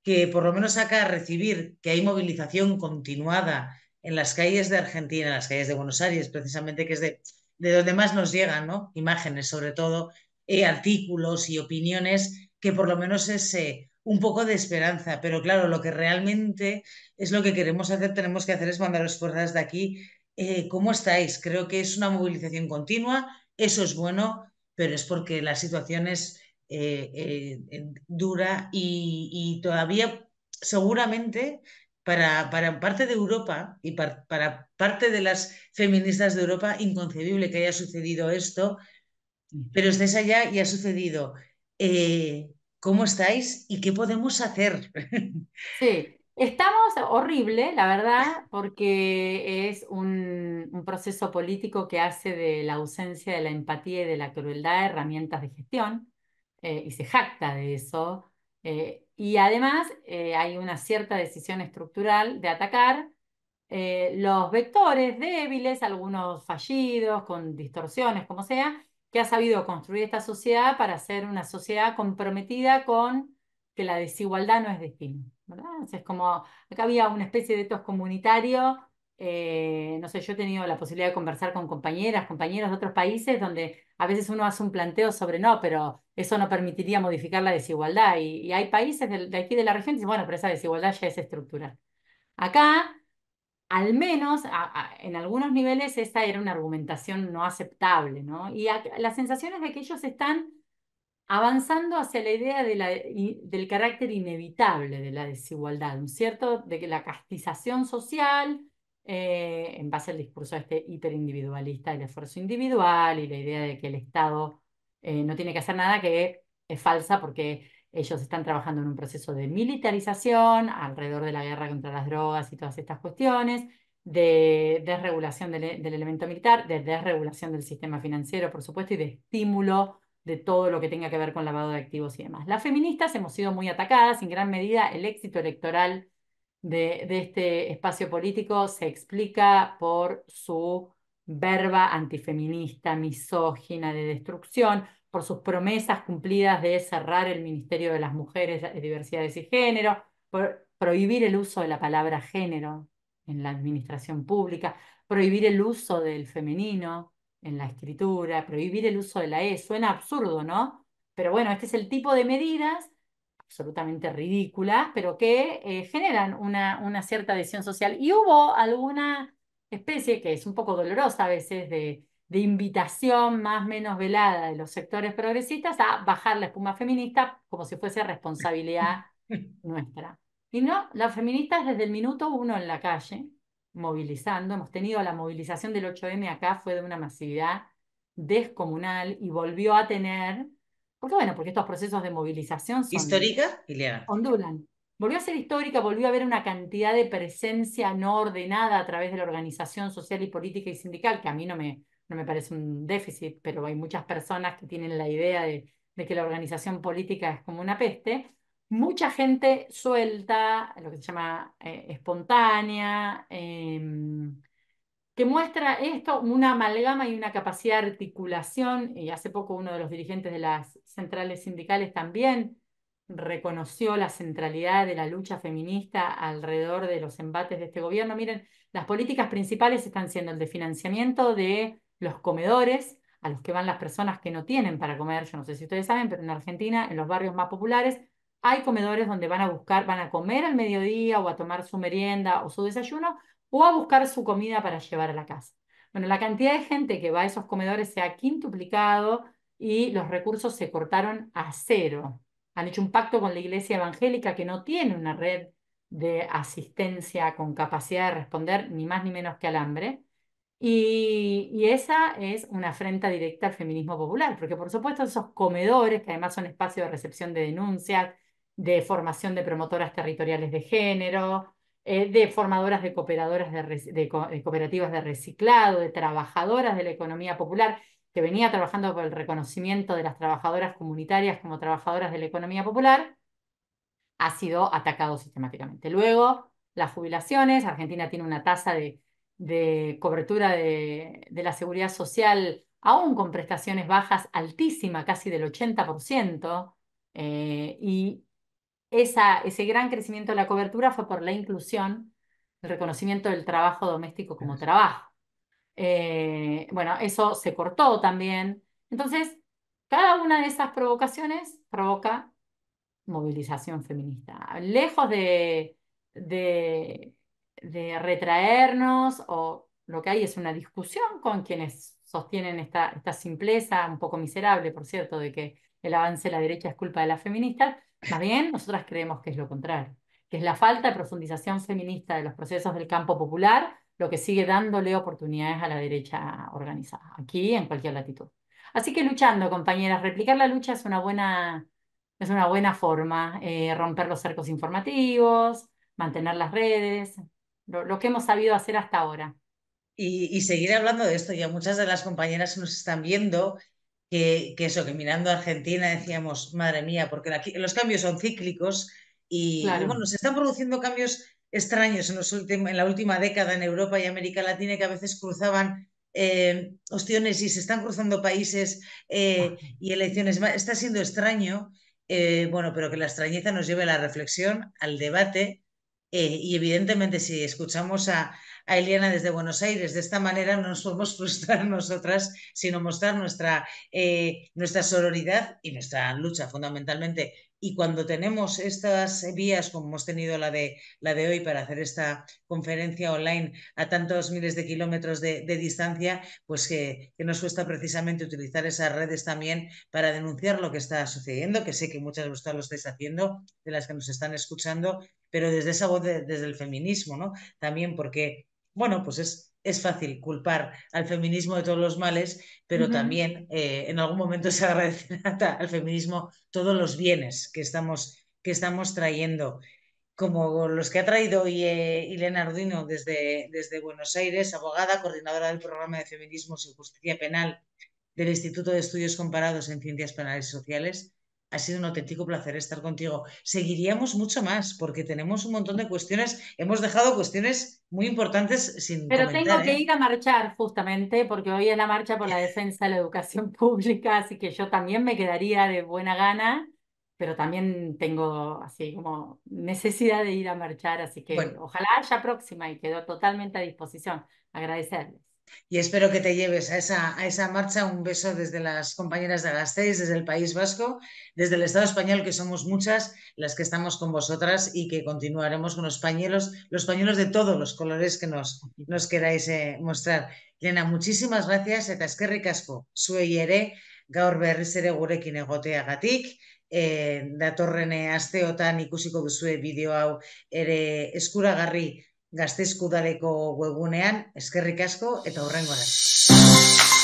que por lo menos acá recibir que hay movilización continuada en las calles de Argentina, en las calles de Buenos Aires, precisamente, que es de, de donde más nos llegan, ¿no? Imágenes, sobre todo, eh, artículos y opiniones, que por lo menos es eh, un poco de esperanza. Pero claro, lo que realmente es lo que queremos hacer, tenemos que hacer es mandaros fuerzas de aquí. Eh, ¿Cómo estáis? Creo que es una movilización continua, eso es bueno, pero es porque la situación es dura y todavía seguramente para, parte de Europa y para, parte de las feministas de Europa inconcebible que haya sucedido esto, pero estáis allá y ha sucedido. Eh, ¿Cómo estáis y qué podemos hacer? Sí, estamos horrible, la verdad, porque es un, proceso político que hace de la ausencia de la empatía y de la crueldad herramientas de gestión eh, y se jacta de eso. Eh, y además eh, hay una cierta decisión estructural de atacar eh, los vectores débiles, algunos fallidos, con distorsiones, como sea, que ha sabido construir esta sociedad para ser una sociedad comprometida con que la desigualdad no es destino. Entonces, como acá había una especie de tos comunitario eh, no sé, yo he tenido la posibilidad de conversar con compañeras, compañeros de otros países donde a veces uno hace un planteo sobre no, pero eso no permitiría modificar la desigualdad. Y, hay países de, aquí de la región que dicen, bueno, pero esa desigualdad ya es estructural. Acá, al menos en algunos niveles, esta era una argumentación no aceptable, ¿no? Y a, la sensación es de que ellos están avanzando hacia la idea de la, del carácter inevitable de la desigualdad, un cierto de que la castización social, eh, en base al discurso este hiperindividualista, el esfuerzo individual y la idea de que el Estado eh, no tiene que hacer nada, que es falsa porque ellos están trabajando en un proceso de militarización alrededor de la guerra contra las drogas y todas estas cuestiones, de desregulación del, del elemento militar, de desregulación del sistema financiero, por supuesto, y de estímulo de todo lo que tenga que ver con lavado de activos y demás. Las feministas hemos sido muy atacadas, en gran medida el éxito electoral de, este espacio político se explica por su verba antifeminista, misógina, de destrucción, por sus promesas cumplidas de cerrar el Ministerio de las Mujeres, Diversidades y Género, por prohibir el uso de la palabra género en la administración pública, prohibir el uso del femenino en la escritura, prohibir el uso de la E. Suena absurdo, ¿no? Pero bueno, este es el tipo de medidas absolutamente ridículas, pero que eh, generan una, una cierta adhesión social. Y hubo alguna especie que es un poco dolorosa a veces de, de invitación más menos velada de los sectores progresistas a bajar la espuma feminista como si fuese responsabilidad nuestra. Y no, las feministas desde el minuto uno en la calle, movilizando, hemos tenido la movilización del 8M acá, fue de una masividad descomunal y volvió a tener porque bueno, porque estos procesos de movilización son... ¿Histórica? Ileana. Volvió a ser histórica, volvió a haber una cantidad de presencia no ordenada a través de la organización social y política y sindical, que a mí no me, no me parece un déficit, pero hay muchas personas que tienen la idea de, que la organización política es como una peste. Mucha gente suelta, lo que se llama eh, espontánea, em, que muestra esto, una amalgama y una capacidad de articulación, y hace poco uno de los dirigentes de las centrales sindicales también reconoció la centralidad de la lucha feminista alrededor de los embates de este gobierno. Miren, las políticas principales están siendo el de financiamiento de los comedores, a los que van las personas que no tienen para comer. Yo no sé si ustedes saben, pero en Argentina, en los barrios más populares, hay comedores donde van a buscar, van a comer al mediodía o a tomar su merienda o su desayuno o a buscar su comida para llevar a la casa. Bueno, la cantidad de gente que va a esos comedores se ha quintuplicado y los recursos se cortaron a cero. Han hecho un pacto con la Iglesia Evangélica que no tiene una red de asistencia con capacidad de responder ni más ni menos que al hambre. Y, esa es una afrenta directa al feminismo popular, porque por supuesto esos comedores, que además son espacios de recepción de denuncias, de formación de promotoras territoriales de género, eh, de formadoras de, cooperadoras de, cooperativas de reciclado, de trabajadoras de la economía popular, que venía trabajando por el reconocimiento de las trabajadoras comunitarias como trabajadoras de la economía popular, ha sido atacado sistemáticamente. Luego, las jubilaciones, Argentina tiene una tasa de, cobertura de, la seguridad social, aún con prestaciones bajas, altísima, casi del 80%, eh, y ese gran crecimiento de la cobertura fue por la inclusión, el reconocimiento del trabajo doméstico como trabajo. Eh, bueno, eso se cortó también. Entonces, cada una de esas provocaciones provoca movilización feminista. Lejos de, retraernos o lo que hay es una discusión con quienes sostienen esta, esta simpleza, un poco miserable, por cierto, de que el avance de la derecha es culpa de las feministas, ¿Está bien? Nosotras creemos que es lo contrario, que es la falta de profundización feminista de los procesos del campo popular lo que sigue dándole oportunidades a la derecha organizada, aquí en cualquier latitud. Así que luchando, compañeras, replicar la lucha es una buena, es una buena forma, eh, romper los cercos informativos, mantener las redes, lo, que hemos sabido hacer hasta ahora. Y, y, seguir hablando de esto, ya muchas de las compañeras nos están viendo que, eso, que mirando a Argentina decíamos, madre mía, porque los cambios son cíclicos y, bueno, se están produciendo cambios extraños en, los en, la última década en Europa y América Latina que a veces cruzaban eh, ostiones y se están cruzando países eh, y elecciones. Está siendo extraño, eh, bueno, pero que la extrañeza nos lleve a la reflexión, al debate y evidentemente si escuchamos a, a Eliana desde Buenos Aires. De esta manera no nos podemos frustrar nosotras, sino mostrar nuestra, eh, nuestra sororidad y nuestra lucha fundamentalmente. Y cuando tenemos estas vías, como hemos tenido la de, la de hoy para hacer esta conferencia online a tantos miles de kilómetros de, distancia, pues que, nos cuesta precisamente utilizar esas redes también para denunciar lo que está sucediendo, que sé que muchas de vosotras lo estáis haciendo, de las que nos están escuchando, pero desde esa voz, desde el feminismo, ¿no? También porque bueno, pues es, fácil culpar al feminismo de todos los males, pero también eh, en algún momento se agradecerá al feminismo todos los bienes que estamos, que estamos trayendo, como los que ha traído hoy Elena Arduino desde, desde Buenos Aires, abogada, coordinadora del programa de feminismo y justicia penal del Instituto de Estudios Comparados en Ciencias Penales y Sociales ha sido un auténtico placer estar contigo. Seguiríamos mucho más porque tenemos un montón de cuestiones. Hemos dejado cuestiones muy importantes sin. Pero tengo que ¿eh? ir a marchar justamente porque hoy es la marcha por la defensa de la educación pública, así que yo también me quedaría de buena gana, pero también tengo así como necesidad de ir a marchar, así que ojalá haya próxima y quedo totalmente a disposición. Agradecerles. Y espero que te lleves a esa, a esa marcha un beso desde las compañeras de Gasteiz, desde el País Vasco, desde el Estado español, que somos muchas las que estamos con vosotras y que continuaremos con los pañuelos, los pañuelos de todos los colores que nos, nos queráis eh, mostrar. Elena, muchísimas gracias eta eskerrik asko. Zuei ere, gaur berriz ere gurekin egoteagatik, e, datorren asteotan ikusiko duzue bideo hau ere eskuragarri Gazteskudareko webgunean eskerrik asko eta horrengo da.